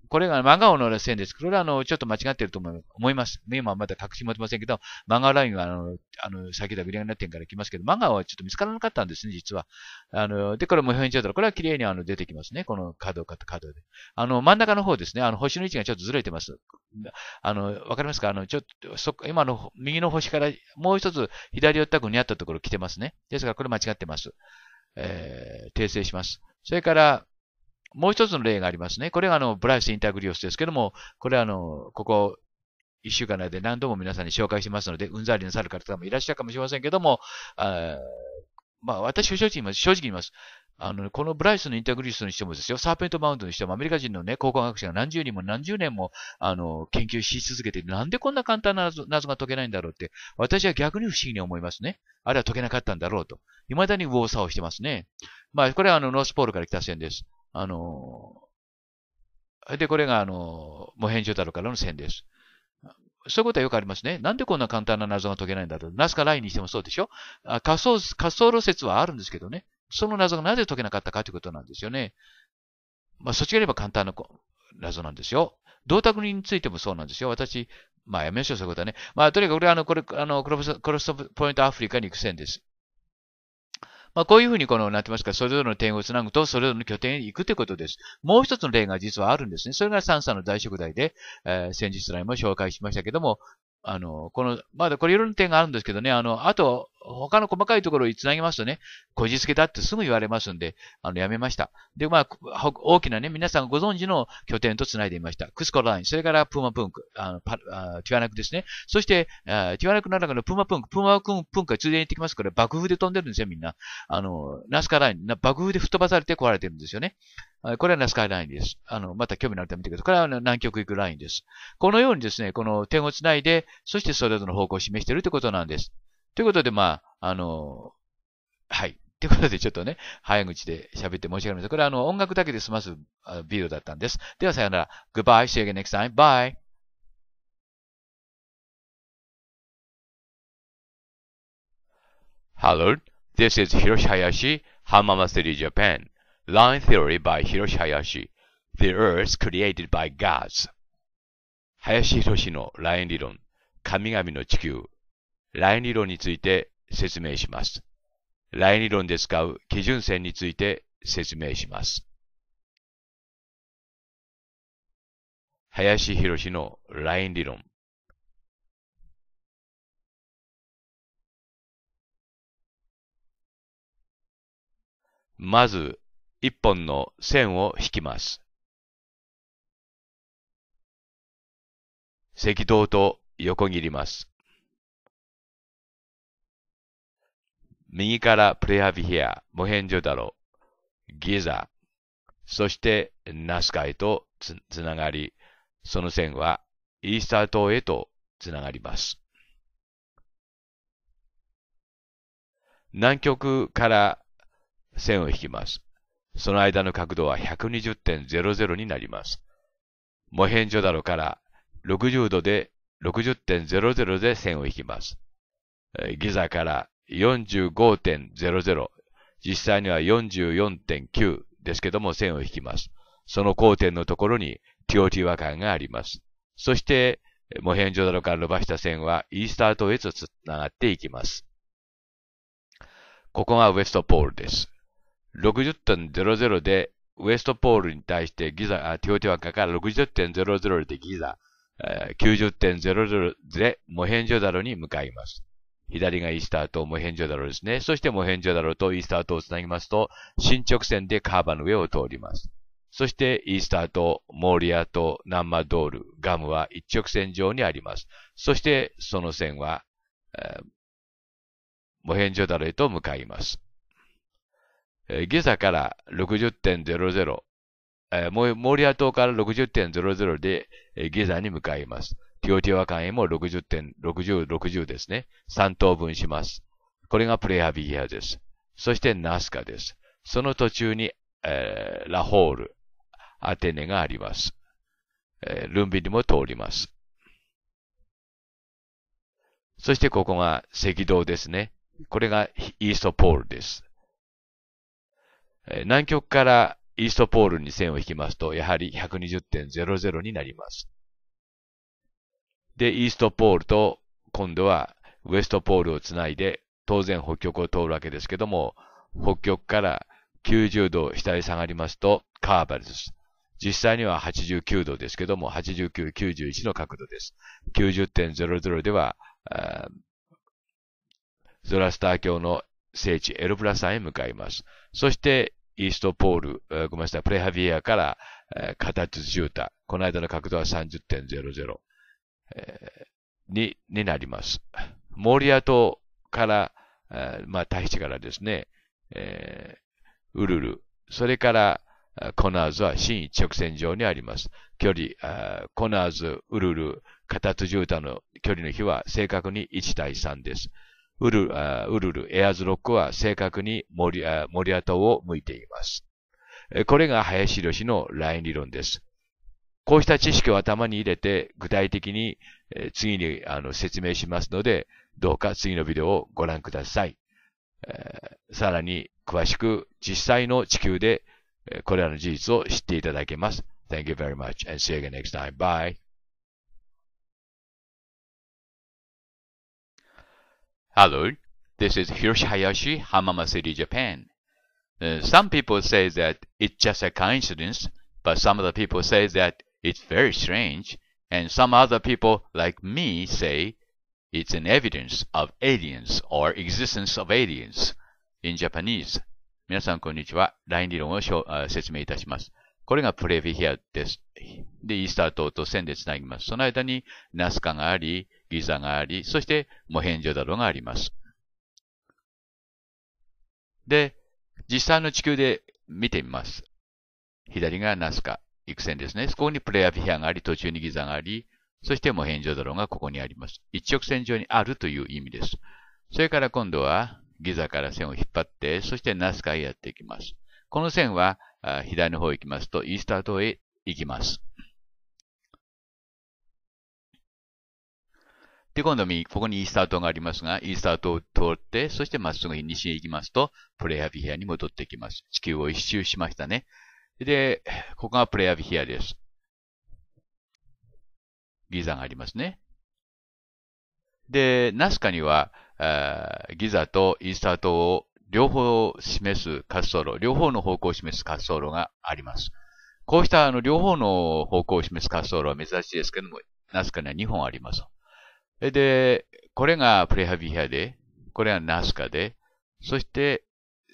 これが真顔の線です。これはあの、ちょっと間違ってると思います。今はまだ確信持てませんけど、真顔ラインはあの、あの、先だビリヤンてるから来ますけど、真顔はちょっと見つからなかったんですね、実は。あの、で、これも表現ょっとこれは綺麗にあの、出てきますね。この角、角、角で。あの、真ん中の方ですね。あの、星の位置がちょっとずれてます。あの、わかりますかあの、ちょっと、そ、今の右の星からもう一つ左寄ったくにあったところ来てますね。ですから、これ間違ってます。えー、訂正します。それから、もう一つの例がありますね。これがあの、ブライス・インタグリオスですけども、これはあの、ここ、一週間内で何度も皆さんに紹介してますので、うんざりなさる方もいらっしゃるかもしれませんけども、あまあ、私は正直言います。正直言います。あの、このブライスのインタグリストにしてもですよ、サーペントマウントにしても、アメリカ人のね、考古学者が何十人も何十年も、あの、研究し続けて、なんでこんな簡単な謎が解けないんだろうって、私は逆に不思議に思いますね。あれは解けなかったんだろうと。未だに右往左往してますね。まあ、これはあの、ノースポールから来た線です。あの、で、これが、あの、もう編集太郎からの線です。そういうことはよくありますね。なんでこんな簡単な謎が解けないんだろう。ナスカラインにしてもそうでしょあ仮想、仮想路説はあるんですけどね。その謎がなぜ解けなかったかということなんですよね。まあ、そっちがいれば簡単な謎なんですよ。銅鐸についてもそうなんですよ。私、まあやめましょう、そういうことはね。まあ、とにかくこれは、あの、これ、あの、クロス、クロスポイントアフリカに行く線です。まあ、こういうふうにこの、なって言いますか、それぞれの点をつなぐと、それぞれの拠点へ行くということです。もう一つの例が実はあるんですね。それが三差の大食材で、えー、先日来も紹介しましたけども、あの、この、まだこれいろんな点があるんですけどね、あの、あと、他の細かいところにつなげますとね、こじつけだってすぐ言われますんで、あの、やめました。で、まあ、大きなね、皆さんご存知の拠点とつないでみました。クスコライン、それからプーマプンク、あのパあティワナクですね。そして、ティワナクの中のプーマプンク、プーマプンクは通電に行ってきますから、爆風で飛んでるんですよ、みんな。あの、ナスカライン、爆風で吹っ飛ばされて壊れてるんですよね。これはナスカイラインです。あの、また興味のあると見てください。これは南極行くラインです。このようにですね、この点をつないで、そしてそれぞれの方向を示しているということなんです。ということで、まあ、あの、はい。ということで、ちょっとね、早口で喋って申し訳ありません。これはあの、音楽だけで済ますビデオだったんです。では、さよなら。Goodbye. See you again next time. Bye. Hello, this is Hiroshi Hayashi, Hamamatsu Japan. Line Theory by Hiroshi Hayashi. The Earth Created by Gods. Hayashi Hiroshi 林博のライン理論、神々の地球。ライン理論について説明します。ライン理論で使う基準線について説明します。林博のライン理論。まず、一本の線を引きます。赤道と横切ります。右からプレハビヘア、モヘンジョダロ、ギザ、そしてナスカへとつつながり、その線はイースター島へとつながります。南極から線を引きます。その間の角度は120.00になります。モヘンジョダロから60度で60.00で線を引きます。ギザから45.00、実際には44.9ですけども線を引きます。その交点のところに TOT 和感があります。そして、モヘンジョダロから伸ばした線はイースター島へとつながっていきます。ここがウエストポールです。60.00でウエストポールに対してギザ、ティオティワカから60.00でギザ、90.00でモヘンジョダロに向かいます。左がイースター島、モヘンジョダロですね。そしてモヘンジョダロとイースター島をつなぎますと、新直線でカーバの上を通ります。そしてイースター島、モーリア島、ナンマドール、ガムは一直線上にあります。そしてその線は、えー、モヘンジョダロへと向かいます。えー、から60.00、えー、モーリア島から60.00で、えー、ゲザに向かいます。ィワカンへも60点、60、60ですね。3等分します。これがプレアビギアです。そしてナスカです。その途中に、えー、ラホール、アテネがあります。えー、ルンビにも通ります。そしてここが赤道ですね。これがイーストポールです。え南極からイーストポールに線を引きますと、やはり120.00になります。で、イーストポールと今度はウエストポールをつないで、当然北極を通るわけですけども、北極から90度下へ下がりますとカーバルです。実際には89度ですけども、89、91の角度です。90.00では、ゾラスター教の聖地エルプラんへ向かいます。そして、イーストポール、ごめんなさい、プレハビエアから、カタツジュータ。この間の角度は30.00。えに、になります。モリア島から、あまあ、大地からですね、えー、ウルル、それから、コナーズは新一直線上にあります。距離、コナーズ、ウルル、カタツジュータの距離の比は正確に1対3です。ウルウルル、エアーズロックは正確に森森ア島を向いています。これが林博のライン理論です。こうした知識を頭に入れて、具体的に、え次にあの説明しますので、どうか次のビデオをご覧ください。えー、さらに詳しく実際の地球で、えこれらの事実を知っていただけます。Thank you very much and see you again next time. Bye. Hello, This is Hiroshi Hayashi, Hamama City, Japan. Uh, some people say that it's just a coincidence, but some of the people say that It's very strange, and some other people like me say it's an evidence of aliens or existence of aliens in Japanese. 皆さん、こんにちは。ライン理論を説明いたします。これがプレフィヒアです。で、イースター島と線でつなぎます。その間にナスカがあり、ギザがあり、そしてモヘンジョダロがあります。で、実際の地球で見てみます。左がナスカ、行く線ですね。そこにプレアフィアがあり、途中にギザがあり、そしてもう状だドローがここにあります。一直線上にあるという意味です。それから今度はギザから線を引っ張って、そしてナスカへやっていきます。この線は左の方へ行きますと、イースター島へ行きます。で、今度右、ここにイースター島がありますが、イースター島を通って、そしてまっすぐ西へ行きますと、プレアフビヒアに戻ってきます。地球を一周しましたね。で、ここがプレイアビヒアです。ギザがありますね。で、ナスカには、ギザとイースター島を両方を示す滑走路、両方の方向を示す滑走路があります。こうしたあの両方の方向を示す滑走路は珍しいですけども、ナスカには2本あります。で、これがプレハビヒアで、これがナスカで、そして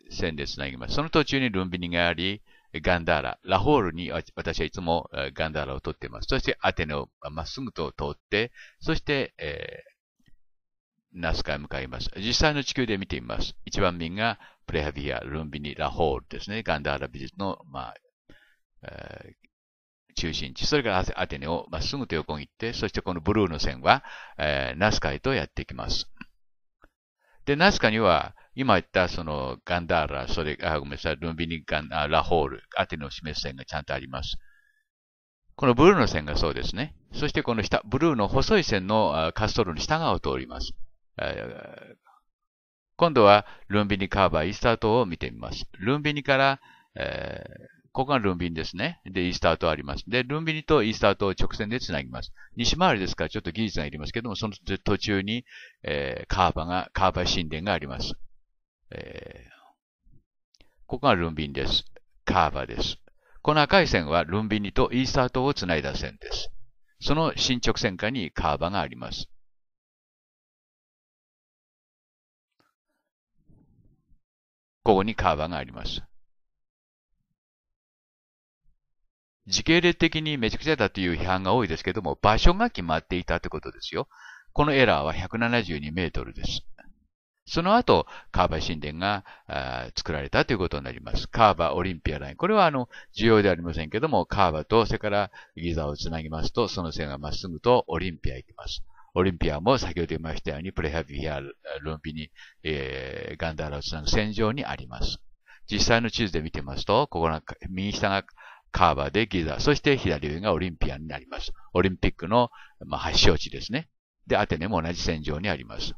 線で繋ぎます。その途中にルンビニがあり、ガンダーラ、ラホールに私はいつもガンダーラを取っています。そしてアテネをまっすぐと通って、そして、えー、ナスカへ向かいます。実際の地球で見てみます。一番右がプレハビア、ルンビニ、ラホールですね。ガンダーラ美術の、まあ、えー、中心地。それからアテネをまっすぐと横に行って、そしてこのブルーの線は、えー、ナスカへとやっていきます。で、ナスカには、今言ったそのガンダーラ、それ、あ、ごめんなさい、ルンビニガン、ラホール、アテネを示す線がちゃんとあります。このブルーの線がそうですね。そしてこの下、ブルーの細い線のカストロ下側を通ります。今度はルンビニカーバー、イースター島を見てみます。ルンビニから、えー、ここがルンビニですね。で、イースター島あります。で、ルンビニとイースター島を直線でつなぎます。西回りですからちょっと技術がいりますけども、その途中に、えー、カーバーが、カーバー神殿があります。えー、ここがルンビンです。カーバです。この赤い線はルンビニとイースター島をつないだ線です。その進捗線下にカーバがあります。ここにカーバがあります。時系列的にめちゃくちゃだという批判が多いですけども、場所が決まっていたということですよ。このエラーは172メートルです。その後、カーバ神殿が作られたということになります。カーバオリンピアライン。これはあの、重要ではありませんけども、カーバと、それからギザをつなぎますと、その線がまっすぐとオリンピア行きます。オリンピアも先ほど言いましたように、プレハビアルンピに、えー、ガンダーラをつなぐ戦場にあります。実際の地図で見てますと、ここの右下がカーバでギザ、そして左上がオリンピアになります。オリンピックの、まあ、発祥地ですね。で、アテネも同じ戦場にあります。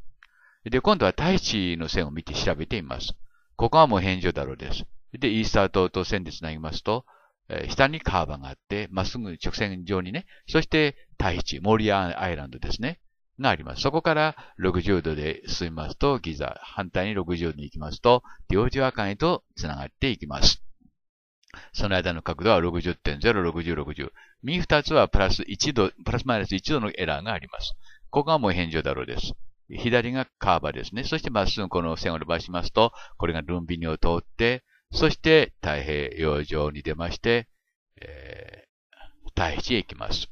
で、今度は大地の線を見て調べてみます。ここはもう返上だろうです。で、イースター島と線でつなぎますと、えー、下にカーバがあって、まっすぐ直線上にね、そして大地、モリアアイランドですね、があります。そこから60度で進みますと、ギザ、反対に60度に行きますと、ディオジュア間へと繋がっていきます。その間の角度は60.0、60、60。右2つはプラス1度、プラスマイナス1度のエラーがあります。ここはもう返上だろうです。左がカーバですね。そしてまっすぐこの線を伸ばしますと、これがルンビニを通って、そして太平洋上に出まして、えー、太平地へ行きます。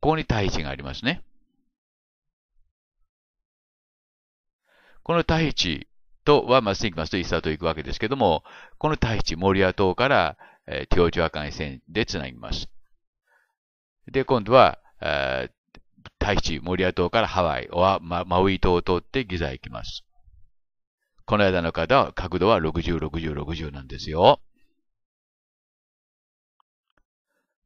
ここに太平地がありますね。この太平地とはまっすぐ行きますと、イスタト行くわけですけども、この太平地、モリア島から、えー、ティオジュア線でつなぎます。で、今度は、えー、タモリア島からハワイ、ママウイ島を通ってギザ行きます。この間の方は角度は60、60、60なんですよ。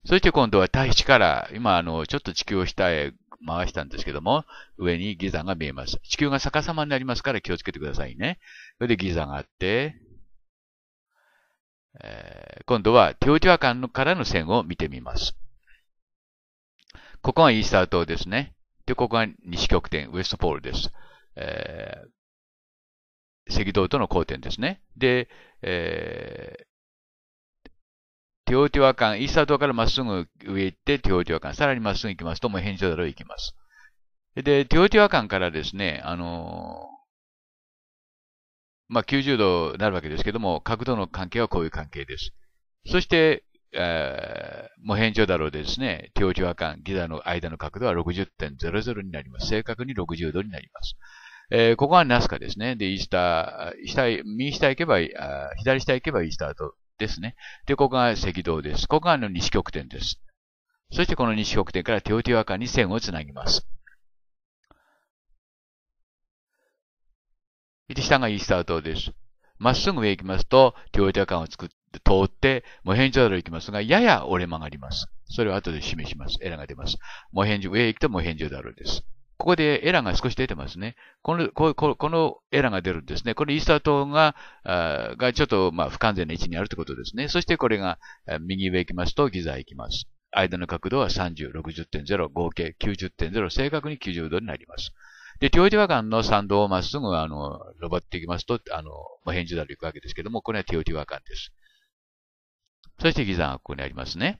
そして今度は大地から、今あの、ちょっと地球を下へ回したんですけども、上にギザが見えます。地球が逆さまになりますから気をつけてくださいね。それでギザがあって、えー、今度はテオティワカンからの線を見てみます。ここがイースター島ですね。で、ここが西極点、ウエストポールです。えー、赤道との交点ですね。で、えー、テオティワカン、イースター島からまっすぐ上行って、テオティワカン、さらにまっすぐ行きますと、もうヘンだろう行きます。で、テオティワカンからですね、あのー、まあ、90度になるわけですけども、角度の関係はこういう関係です。そして、えー、モヘンジョでですね、手落ち和感、ギザの間の角度は60.00になります。正確に60度になります。えー、ここはナスカですね。で、イースター、下へ、右下行けば左下行けばイースターとですね。で、ここが赤道です。ここがあの西極点です。そしてこの西極点からテオティワカに線をつなぎます。下がイースター島です。まっすぐ上行きますと、テオティワカンを作っ通って、モヘンジョダロ行きますが、やや折れ曲がります。それを後で示します。エラが出ます。モヘンジ上へ行くとモヘンジョダロです。ここでエラが少し出てますね。この、ここのエラが出るんですね。これイースター島が、あがちょっと、まあ、不完全な位置にあるということですね。そしてこれが、右上行きますと、ギザ行きます。間の角度は30、60.0、合計90.0、正確に90度になります。で、ィワ和ンの参道をまっすぐ、あの、登っていきますと、あの、返事だと行くわけですけども、これはテオティワガンです。そしてギザがここにありますね。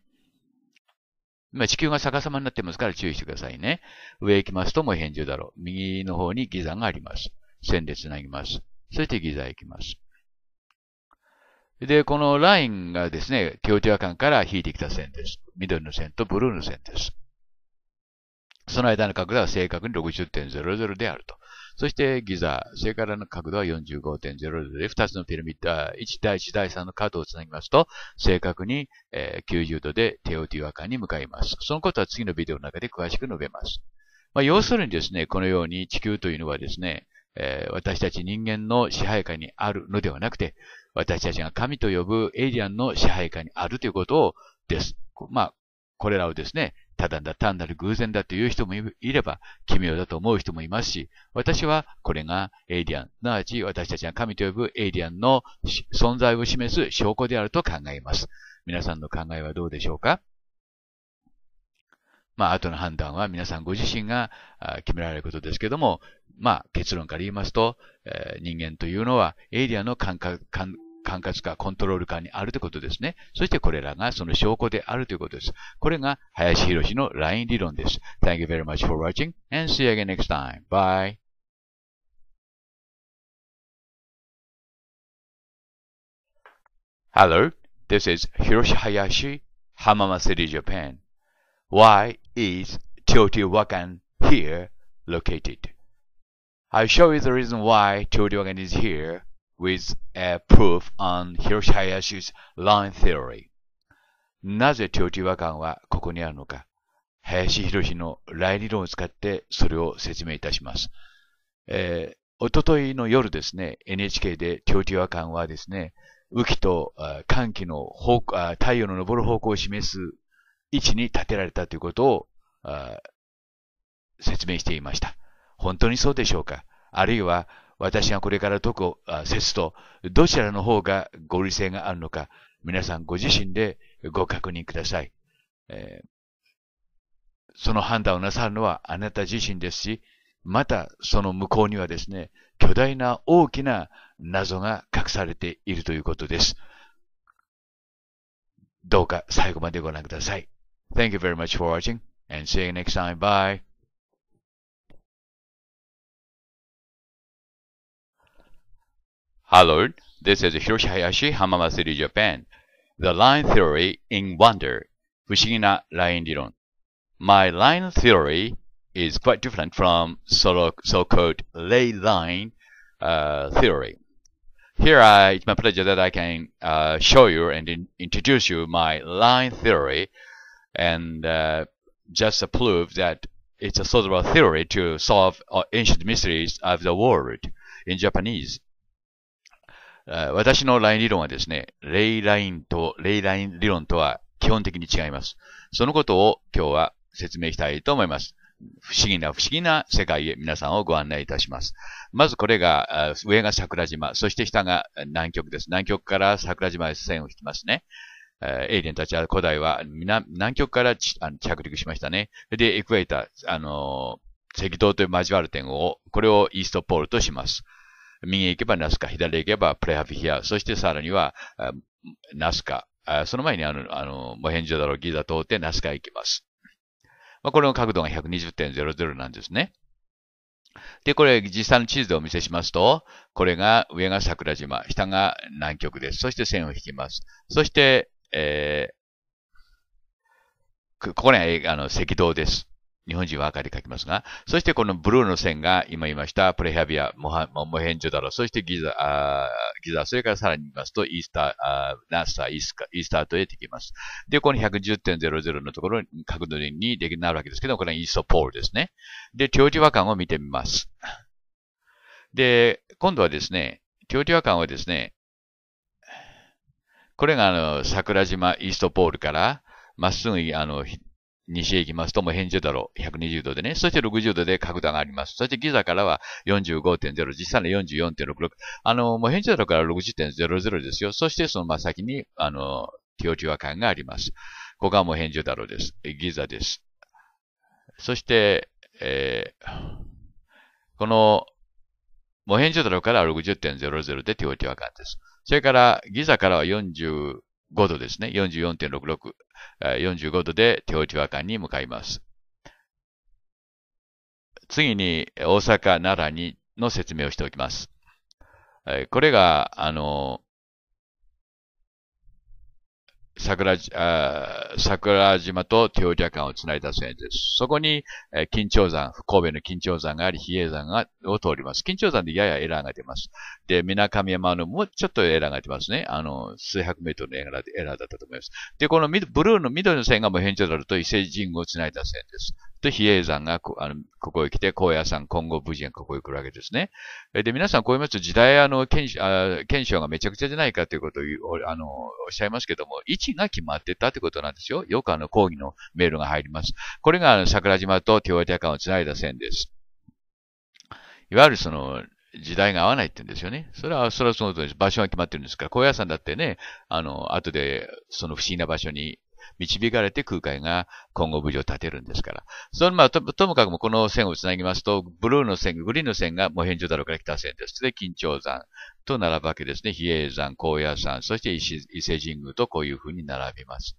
今、地球が逆さまになってますから注意してくださいね。上行きますともう返事だろう。右の方にギザがあります。線で繋ぎます。そしてギザ行きます。で、このラインがですね、強和感から引いてきた線です。緑の線とブルーの線です。その間の角度は正確に60.00であると。そしてギザ、それからの角度は45.0で、2つのピラミッド、1第1第3の角をつなぎますと、正確に、90度でテオティワカンに向かいます。そのことは次のビデオの中で詳しく述べます。まあ、要するにですね、このように地球というのはですね、私たち人間の支配下にあるのではなくて、私たちが神と呼ぶエイリアンの支配下にあるということをです。まあ、これらをですね、ただ単なる偶然だという人もいれば、奇妙だと思う人もいますし、私はこれがエイリアン、すなわち私たちが神と呼ぶエイリアンの存在を示す証拠であると考えます。皆さんの考えはどうでしょうかまあ、後の判断は皆さんご自身が決められることですけども、まあ、結論から言いますと、人間というのはエイリアンの感覚感管轄下、コントロール下にあるということですね。そしてこれらがその証拠であるということです。これが林博士のライン理論です。Thank you very much for watching and see you again next time. Bye. Hello, this is Hiroshi Hayashi, Hamama City, Japan. Why is Teotihuacan here located? I'll show you the reason why Teotihuacan is here with a proof on Hiroshi y a s h i s line theory なぜ長寿和感はここにあるのか林博士のライ理論を使ってそれを説明いたします。えー、おとといの夜ですね、NHK で長寿和感はですね、雨季と寒気の方あ太陽の昇る方向を示す位置に立てられたということをあ説明していました。本当にそうでしょうかあるいは私がこれから解く説と、どちらの方が合理性があるのか、皆さんご自身でご確認ください。えー、その判断をなさるのはあなた自身ですし、またその向こうにはですね、巨大な大きな謎が隠されているということです。どうか最後までご覧ください。Thank you very much for watching and see you next time. Bye. Hello, this is Hiroshi Hayashi, Hamama City, Japan. The Line Theory in Wonder, Fushigina Line Diron. My line theory is quite different from so-called lay line uh, theory. Here, I, it's my pleasure that I can uh, show you and in, introduce you my line theory and uh, just prove that it's a sort of a theory to solve uh, ancient mysteries of the world in Japanese 私のライン理論はですね、レイラインと、レイライン理論とは基本的に違います。そのことを今日は説明したいと思います。不思議な不思議な世界へ皆さんをご案内いたします。まずこれが、上が桜島、そして下が南極です。南極から桜島へ線を引きますね。エイリアンたちは古代は南極から着陸しましたね。で、エクエイター、あの、赤道と交わる点を、これをイーストポールとします。右へ行けばナスカ、左へ行けばプレハフィヒア、そしてさらにはナスカ、その前にあの、あの、モヘンジョダロ、ギザ通ってナスカへ行きます。まあ、これの角度が120.00なんですね。で、これ実際の地図でお見せしますと、これが上が桜島、下が南極です。そして線を引きます。そして、えー、ここね、あの赤道です。日本人は赤で書きますが、そしてこのブルーの線が今言いましたプレハビア、モモヘンジョダロ、そしてギザ、あギザ、それからさらに言いますと、イースター、あーナスター、イースカ、イースターと出てきます。で、この110.00のところに角度にできなるわけですけど、これはイーストポールですね。で、長寿和感を見てみます。で、今度はですね、長寿和感はですね、これがあの、桜島イーストポールから、まっすぐ、あの、西へ行きますともう変ジェダロ120度でね、そして60度で角度があります。そしてギザからは45.0、実際の44.66。あの、もう変ジェダロから60.00ですよ。そしてその真先に、あの、ティオチワア感があります。ここはもう変ジェダロです。ギザです。そして、えー、この、モヘンジョダロから60.00でティオティワカンです。それから、ギザからは40、45度ですね。44.66。45度で手落和館に向かいます。次に大阪、奈良にの説明をしておきます。これが、あの、桜あ桜島と手織間をつないだ線です。そこに、えー、金長山、神戸の金長山があり、比叡山がを通ります。金長山でややエラーが出ます。で、水上山のもうちょっとエラーが出ますね。あの、数百メートルのエラーエラーだったと思います。で、このブルーの緑の線がもう変調だると伊勢神宮をつないだ線です。と比叡山がこあのここへ来て、高野山、今後、無事にここへ来るわけですね。で、皆さんこう言いますと、時代、あの、検証検証がめちゃくちゃじゃないかということを、あの、おっしゃいますけども、位置が決まってたということなんですよ。よくあの、講義のメールが入ります。これが桜島と共和体間をつないだ線です。いわゆるその、時代が合わないって言うんですよね。それは、それはその通りです。場所が決まってるんですから、高野山だってね、あの、後で、その不思議な場所に導かれて空海が今後無事を立てるんですから。その、まあ、と、ともかくもこの線をつなぎますと、ブルーの線、グリーンの線がもう返だ太郎から来た線です。で、緊張山と並ぶわけですね。比叡山、高野山、そして伊勢神宮とこういうふうに並びます。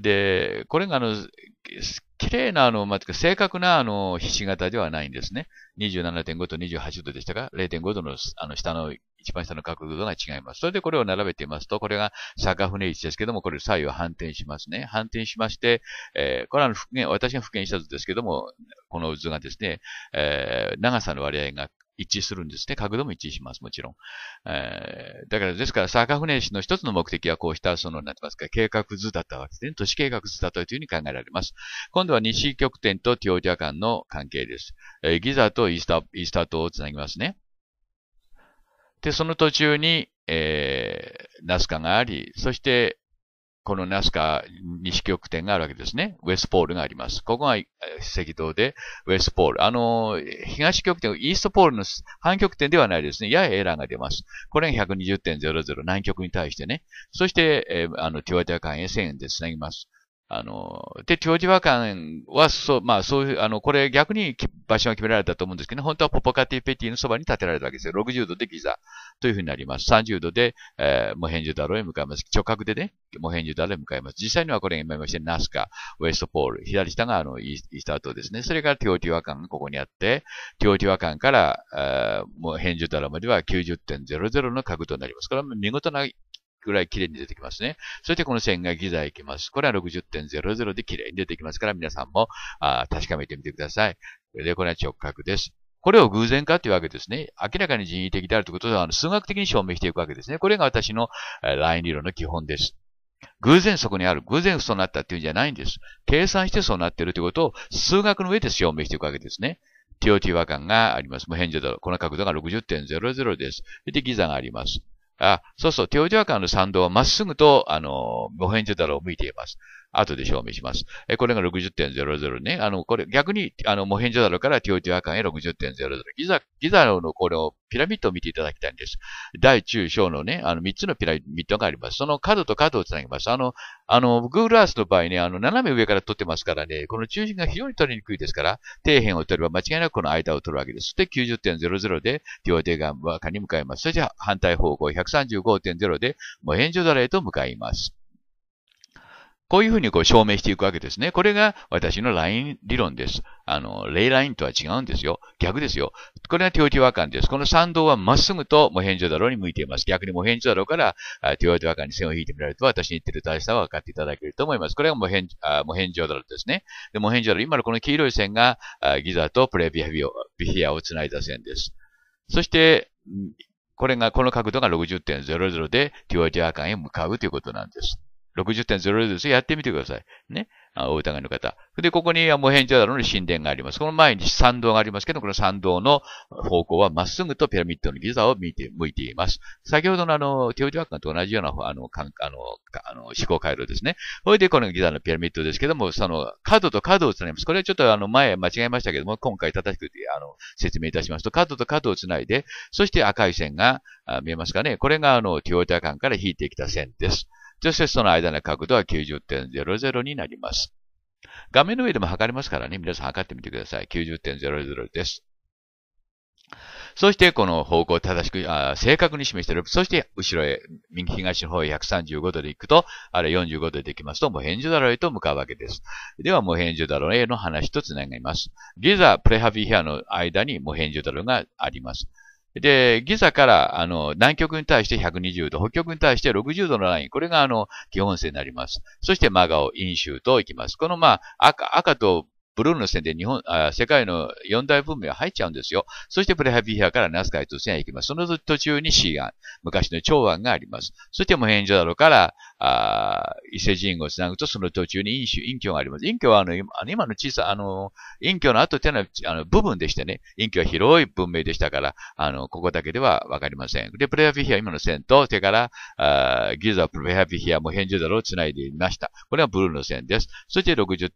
で、これがあの、綺麗なあの、まあ、正確なあの、ひし形ではないんですね。27.5と28度でしたが、0.5度のあの下の一番下の角度が違います。それでこれを並べてみますと、これが坂船位置ですけども、これ左右反転しますね。反転しまして、えー、これは復元、私が復元した図ですけども、この図がですね、えー、長さの割合が一致するんですね。角度も一致します、もちろん。えー、だから、ですから、坂船市の一つの目的はこうした、その、なってますか、計画図だったわけですね。都市計画図だったというふうに考えられます。今度は西極点とティオジャ間の関係です。えー、ギザとイースター、イースター島をつなぎますね。で、その途中に、えー、ナスカがあり、そして、このナスカ西極点があるわけですね。ウェスポールがあります。ここが赤道で、ウェスポール。あの東極点、イーストポールの反極点ではないですね。ややエラーが出ます。これが120.00、南極に対してね。そして、えー、あの、ティワティア海へ1000円で繋ぎます。あの、で、長寿和館は、そう、まあ、そういう、あの、これ逆に場所が決められたと思うんですけど、ね、本当はポポカティペティのそばに建てられたわけですよ。60度でギザというふうになります。30度で、えー、モヘンジュダロへ向かいます。直角でね、モヘンジュダロへ向かいます。実際にはこれが今まして、ナスカ、ウエストポール、左下があの、イースタートですね。それからティオティワ館がここにあって、ティオティワ館から、えー、モヘンジュダロまでは90.00の角度になります。これは見事なぐらい綺麗に出てきますね。そしてこの線がギザいきます。これは60.00で綺麗に出てきますから、皆さんもあ確かめてみてください。で、これは直角です。これを偶然かというわけですね。明らかに人為的であるということは、あの数学的に証明していくわけですね。これが私のライン理論の基本です。偶然そこにある。偶然そうなったっていうんじゃないんです。計算してそうなっているということを数学の上で証明していくわけですね。TOT 和感があります。無変状だろ。この角度が60.00です。で、ギザがあります。あ、そうそう、テオジュアカの参道はまっすぐと、あの、ご返事だろうを向いています。後で証明します。えこれが60.00ね。あの、これ逆に、あの、モヘンジョダロからティオティアカンへ60.00。ギザ、ギザのこれをピラミッドを見ていただきたいんです。大中小のね、あの、3つのピラミッドがあります。その角と角をつなぎます。あの、あの、Google Earth の場合ね、あの、斜め上から撮ってますからね、この中心が非常に取りにくいですから、底辺を取れば間違いなくこの間を取るわけです。で、90.00でティオティアカンに向かいます。そして反対方向135.0でモヘンジョダロへと向かいます。こういうふうにこう証明していくわけですね。これが私のライン理論です。あの、レイラインとは違うんですよ。逆ですよ。これがテオティワカンです。この参道はまっすぐとモヘンジョダロに向いています。逆にモヘンジョダロからテオティワカンに線を引いてみられると私に言ってる大しさは分かっていただけると思います。これがモヘンあモヘンジョダロですね。でモヘンジョダロ、今のこの黄色い線がギザとプレビヒアビヒアをつないだ線です。そして、これが、この角度が60.00でティオティワカンへ向かうということなんです。60.0です。やってみてください。ね。お疑いの方。で、ここにはモヘンジャダロの神殿があります。この前に参道がありますけど、この参道の方向はまっすぐとピラミッドのギザを向いています。先ほどのあの、テオジワッカンと同じような、あの、かんあの、あの思考回路ですね。それで、このギザのピラミッドですけども、その、角と角をつなぎます。これはちょっとあの、前間違えましたけども、今回正しく、あの、説明いたしますと、角と角をつないで、そして赤い線が、見えますかね。これがあの、テオジワッカンから引いてきた線です。してその間の角度は90.00になります。画面の上でも測りますからね、皆さん測ってみてください。90.00です。そして、この方向を正しくあ、正確に示している。そして、後ろへ、右東の方へ135度で行くと、あれ45度で行きますと、モヘン・ジだろうへと向かうわけです。では、モヘン・ジだろうへの話と繋がります。リザ、プレハビヘアの間にモヘン・ジだろうがあります。で、ギザから、あの、南極に対して120度、北極に対して60度のライン、これが、あの、基本線になります。そして、真顔、陰州と行きます。この、まあ、赤、赤とブルーの線で日本あ、世界の四大文明入っちゃうんですよ。そしてプレハビヒアからナスカへ線へ行きます。その途中にシーアン、昔の長安があります。そしてモヘンジョダロから、あ伊勢神宮をつなぐと、その途中に陰種、陰居があります。陰居はあの今の小さ、あの、陰居の後ってのはあの部分でしてね、陰居は広い文明でしたから、あの、ここだけではわかりません。で、プレハビヒア今の線と、手から、あギザ、プレハビヒア、モヘンジョダロをつないでみました。これはブルーの線です。そして60.0、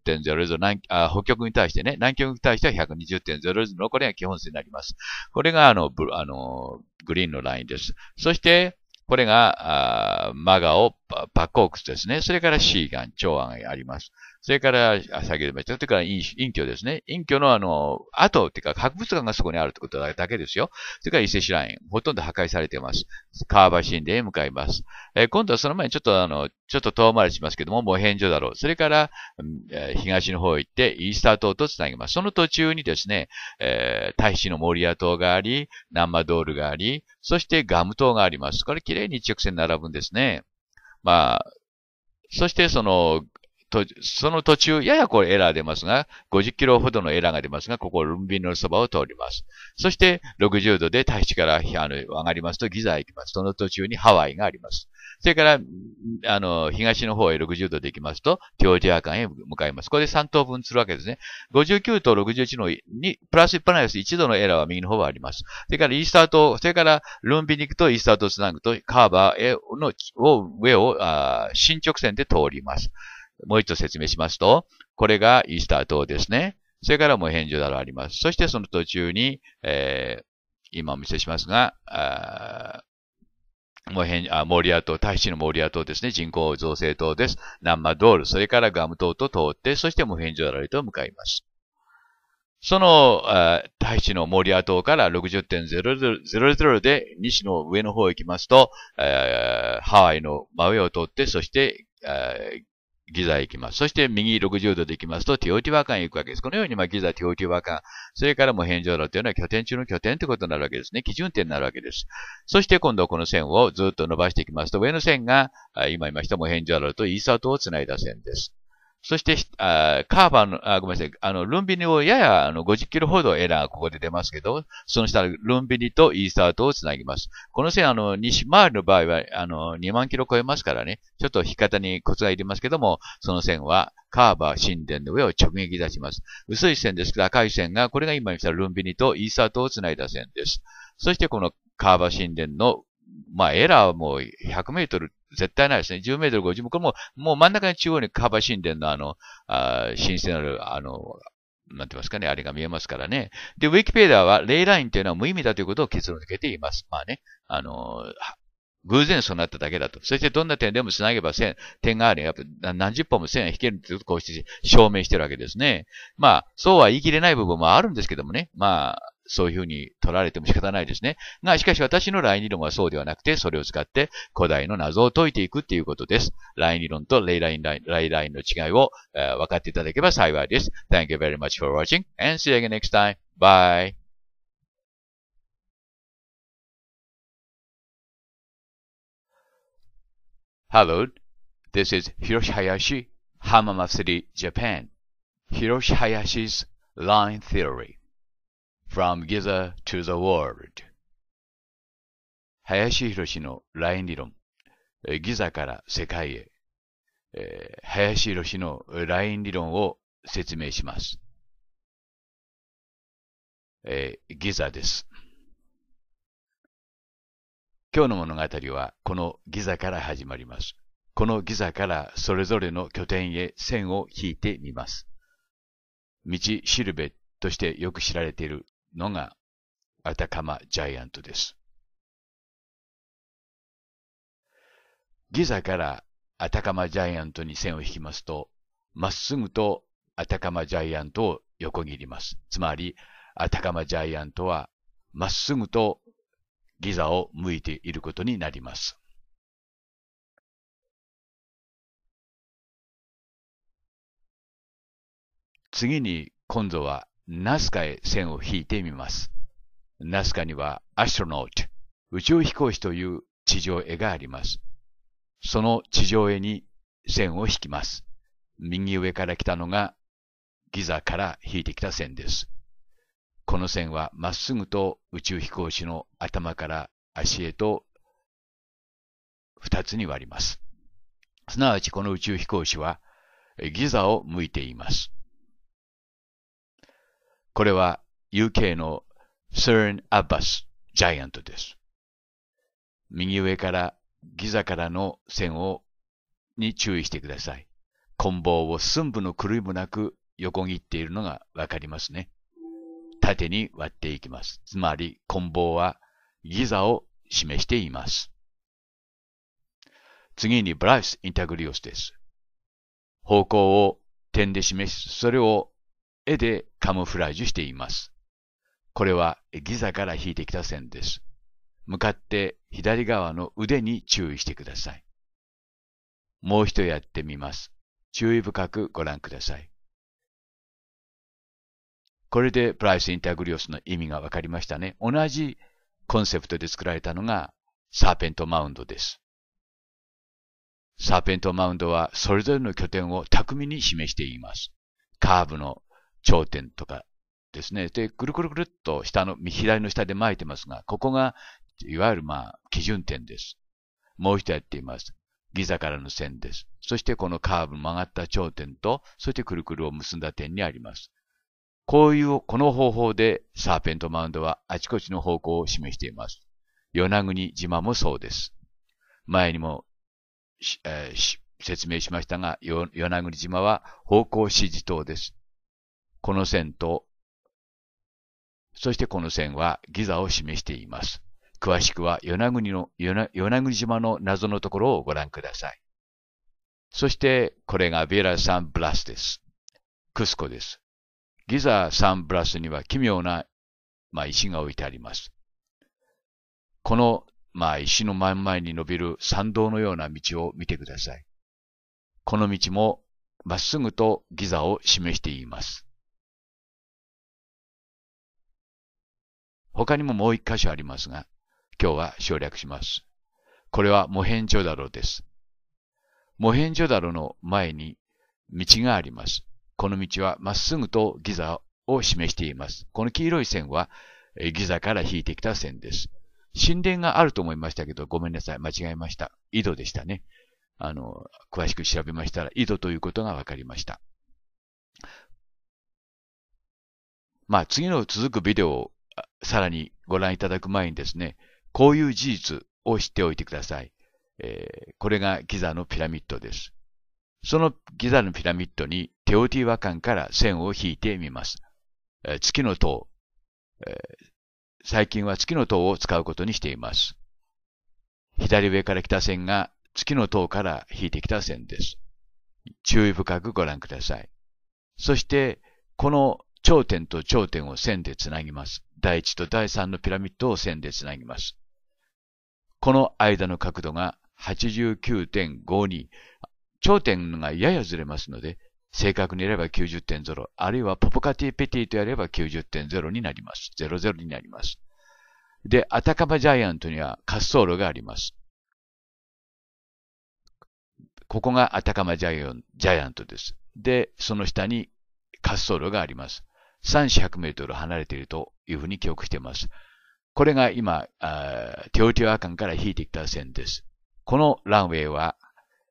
南あ北極に対してね、南極に対しては120.0時のこれが基本数になります。これがあの、あの、グリーンのラインです。そして、これが、あマガオ、バックオークスですね。それからシーガン、長安があります。それから、先ほども言った、いうから隠居ですね。隠居のあの、後っていうか、博物館がそこにあるってことだけですよ。それから伊勢シライン、ほとんど破壊されています。川橋神殿へ向かいます。えー、今度はその前にちょっとあの、ちょっと遠回りしますけども、もう返上だろう。それから、え東の方へ行って、イースター島と繋ぎます。その途中にですね、えー、大使の森屋島があり、南マドールがあり、そしてガム島があります。これ綺麗に一直線並ぶんですね。まあ、そしてその、と、その途中、ややこれエラー出ますが、50キロほどのエラーが出ますが、ここ、ルンビンのそばを通ります。そして、60度で大地からあの上がりますと、ギザへ行きます。その途中にハワイがあります。それから、あの、東の方へ60度で行きますと、ジョージア間へ向かいます。ここで3等分するわけですね。59と61の2、プラス1パナイス1度のエラーは右の方はあります。それから、イースター島、それから、ルンビに行くと、イースター島つなぐと、カーバーへの、を、上を、あ進直線で通ります。もう一度説明しますと、これがイースター島ですね。それからもう返事だろあります。そしてその途中に、えー、今お見せしますが、あモうあ、モリア島、大使のモリア島ですね。人口造成島です。ナンマドール、それからガム島と通って、そしてもうンジだらへと向かいます。その、大使のモリア島から60.00で西の上の方へ行きますと、ハワイの真上を通って、そして、ギザ行きます。そして右60度で行きますと、ティオティワカンへ行くわけです。このように、まあ、ギザ、ティオティワカン、それからも返上路というのは拠点中の拠点ということになるわけですね。基準点になるわけです。そして今度はこの線をずっと伸ばしていきますと、上の線が、今言いましたも返上路とイーサートを繋いだ線です。そして、あーカーバーの、あごめんなさい、あの、ルンビニをややあの50キロほどエラー、ここで出ますけど、その下、ルンビニとイースタートをつなぎます。この線、あの、西回りの場合は、あの、2万キロ超えますからね、ちょっと引き方にコツがいりますけども、その線は、カーバー、神殿の上を直撃いたします。薄い線ですけど、赤い線が、これが今言ったルンビニとイースタートをつないだ線です。そして、このカーバー神殿のまあ、エラーも100メートル絶対ないですね。10メートル50。これも、もう真ん中に中央にカバー神殿のあの、あ神聖なる、あの、なんて言いますかね、あれが見えますからね。で、ウィキペディアは、レイラインというのは無意味だということを結論付けています。まあね、あの、偶然そうなっただけだと。そしてどんな点でも繋げば線、点があるやっぱ何十本も線が引けるってことをこうして証明してるわけですね。まあ、そうは言い切れない部分もあるんですけどもね。まあ、そういうふうに取られても仕方ないですね。が、しかし私のライン理論はそうではなくて、それを使って古代の謎を解いていくっていうことです。ライン理論とレイライン、ライライインの違いを、えー、分かっていただければ幸いです。Thank you very much for watching and see you again next time. Bye. Hello, this is Hiroshi Hayashi, Hamamatsury, Japan. Hiroshi Hayashi's Line Theory. From Giza to the World 林博のライン理論ギザから世界へ、えー、林博のライン理論を説明します、えー、ギザです今日の物語はこのギザから始まりますこのギザからそれぞれの拠点へ線を引いてみます道しるべとしてよく知られているのがアタカマジャイアントです。ギザからアタカマジャイアントに線を引きますと、まっすぐとアタカマジャイアントを横切ります。つまり、アタカマジャイアントはまっすぐとギザを向いていることになります。次に今度はナスカへ線を引いてみます。ナスカにはアストロノート、宇宙飛行士という地上絵があります。その地上絵に線を引きます。右上から来たのがギザから引いてきた線です。この線はまっすぐと宇宙飛行士の頭から足へと二つに割ります。すなわちこの宇宙飛行士はギザを向いています。これは UK の CERN Abbas ジャイアントです。右上からギザからの線をに注意してください。棍棒を寸分の狂いもなく横切っているのがわかりますね。縦に割っていきます。つまり棍棒はギザを示しています。次にブライス・インタグリオスです。方向を点で示し、それを絵でカムフラージュしています。これはギザから引いてきた線です。向かって左側の腕に注意してください。もう一度やってみます。注意深くご覧ください。これでプライス・インタグリオスの意味がわかりましたね。同じコンセプトで作られたのがサーペントマウンドです。サーペントマウンドはそれぞれの拠点を巧みに示しています。カーブの頂点とかですね。で、くるくるくるっと下の、左の下で巻いてますが、ここが、いわゆるまあ、基準点です。もう一度やっています。ギザからの線です。そしてこのカーブ曲がった頂点と、そしてくるくるを結んだ点にあります。こういう、この方法でサーペントマウンドはあちこちの方向を示しています。与那国島もそうです。前にも、えー、説明しましたが、与那国島は方向指示塔です。この線と、そしてこの線はギザを示しています。詳しくは与那国の与那国島の謎のところをご覧ください。そして、これがヴィラ・サン・ブラスです。クスコです。ギザ・サン・ブラスには奇妙な、まあ、石が置いてあります。この、まあ、石の真ん前に伸びる参道のような道を見てください。この道もまっすぐとギザを示しています。他にももう一箇所ありますが、今日は省略します。これはモヘンジョダロです。モヘンジョダロの前に道があります。この道はまっすぐとギザを示しています。この黄色い線はギザから引いてきた線です。神殿があると思いましたけど、ごめんなさい。間違えました。井戸でしたね。あの、詳しく調べましたら、井戸ということが分かりました。まあ、次の続くビデオをさらにご覧いただく前にですね、こういう事実を知っておいてください。えー、これがギザのピラミッドです。そのギザのピラミッドにテオティワカンから線を引いてみます。えー、月の塔、えー、最近は月の塔を使うことにしています。左上から来た線が月の塔から引いてきた線です。注意深くご覧ください。そして、この頂点と頂点を線でつなぎます。第1と第3のピラミッドを線でつなぎます。この間の角度が89.52。頂点がややずれますので、正確にやれば90.0、あるいはポポカティペティとやれば90.0になります。00になります。で、アタカマジャイアントには滑走路があります。ここがアタカマジャイアントです。で、その下に滑走路があります。3四0 0メートル離れているというふうに記憶しています。これが今、テオティワカンから引いてきた線です。このランウェイは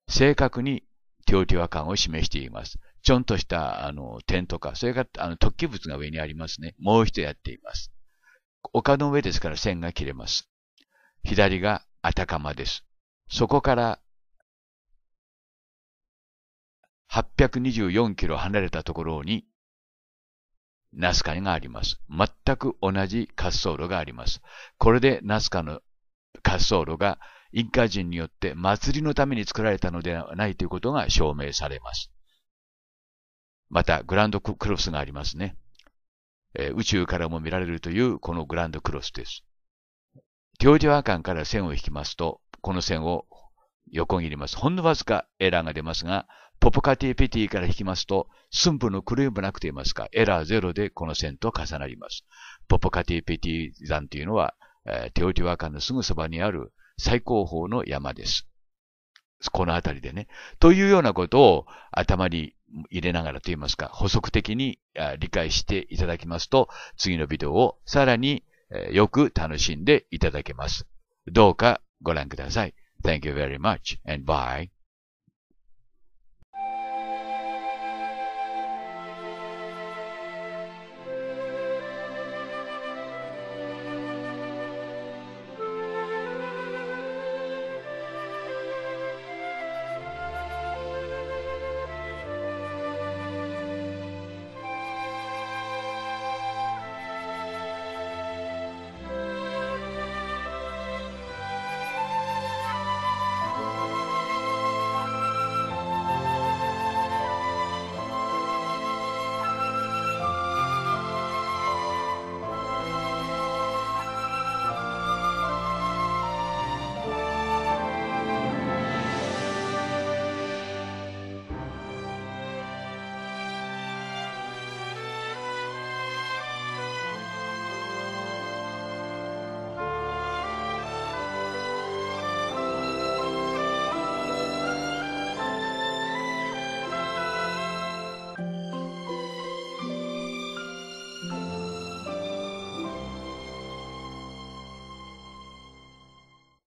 正確にテオティワカンを示しています。ちょんとしたあの点とか、それからあの突起物が上にありますね。もう一度やっています。丘の上ですから線が切れます。左がアタカマです。そこから824キロ離れたところにナスカがあります。全く同じ滑走路があります。これでナスカの滑走路がインカ人によって祭りのために作られたのではないということが証明されます。また、グランドクロスがありますね。えー、宇宙からも見られるというこのグランドクロスです。テオはワ間から線を引きますと、この線を横切ります。ほんのわずかエラーが出ますが、ポポカティペティから引きますと、寸分の狂いもなくと言いますか、エラーゼロでこの線と重なります。ポポカティペティ山というのは、テオティワカンのすぐそばにある最高峰の山です。この辺りでね。というようなことを頭に入れながらと言いますか、補足的に理解していただきますと、次のビデオをさらによく楽しんでいただけます。どうかご覧ください。Thank you very much and bye.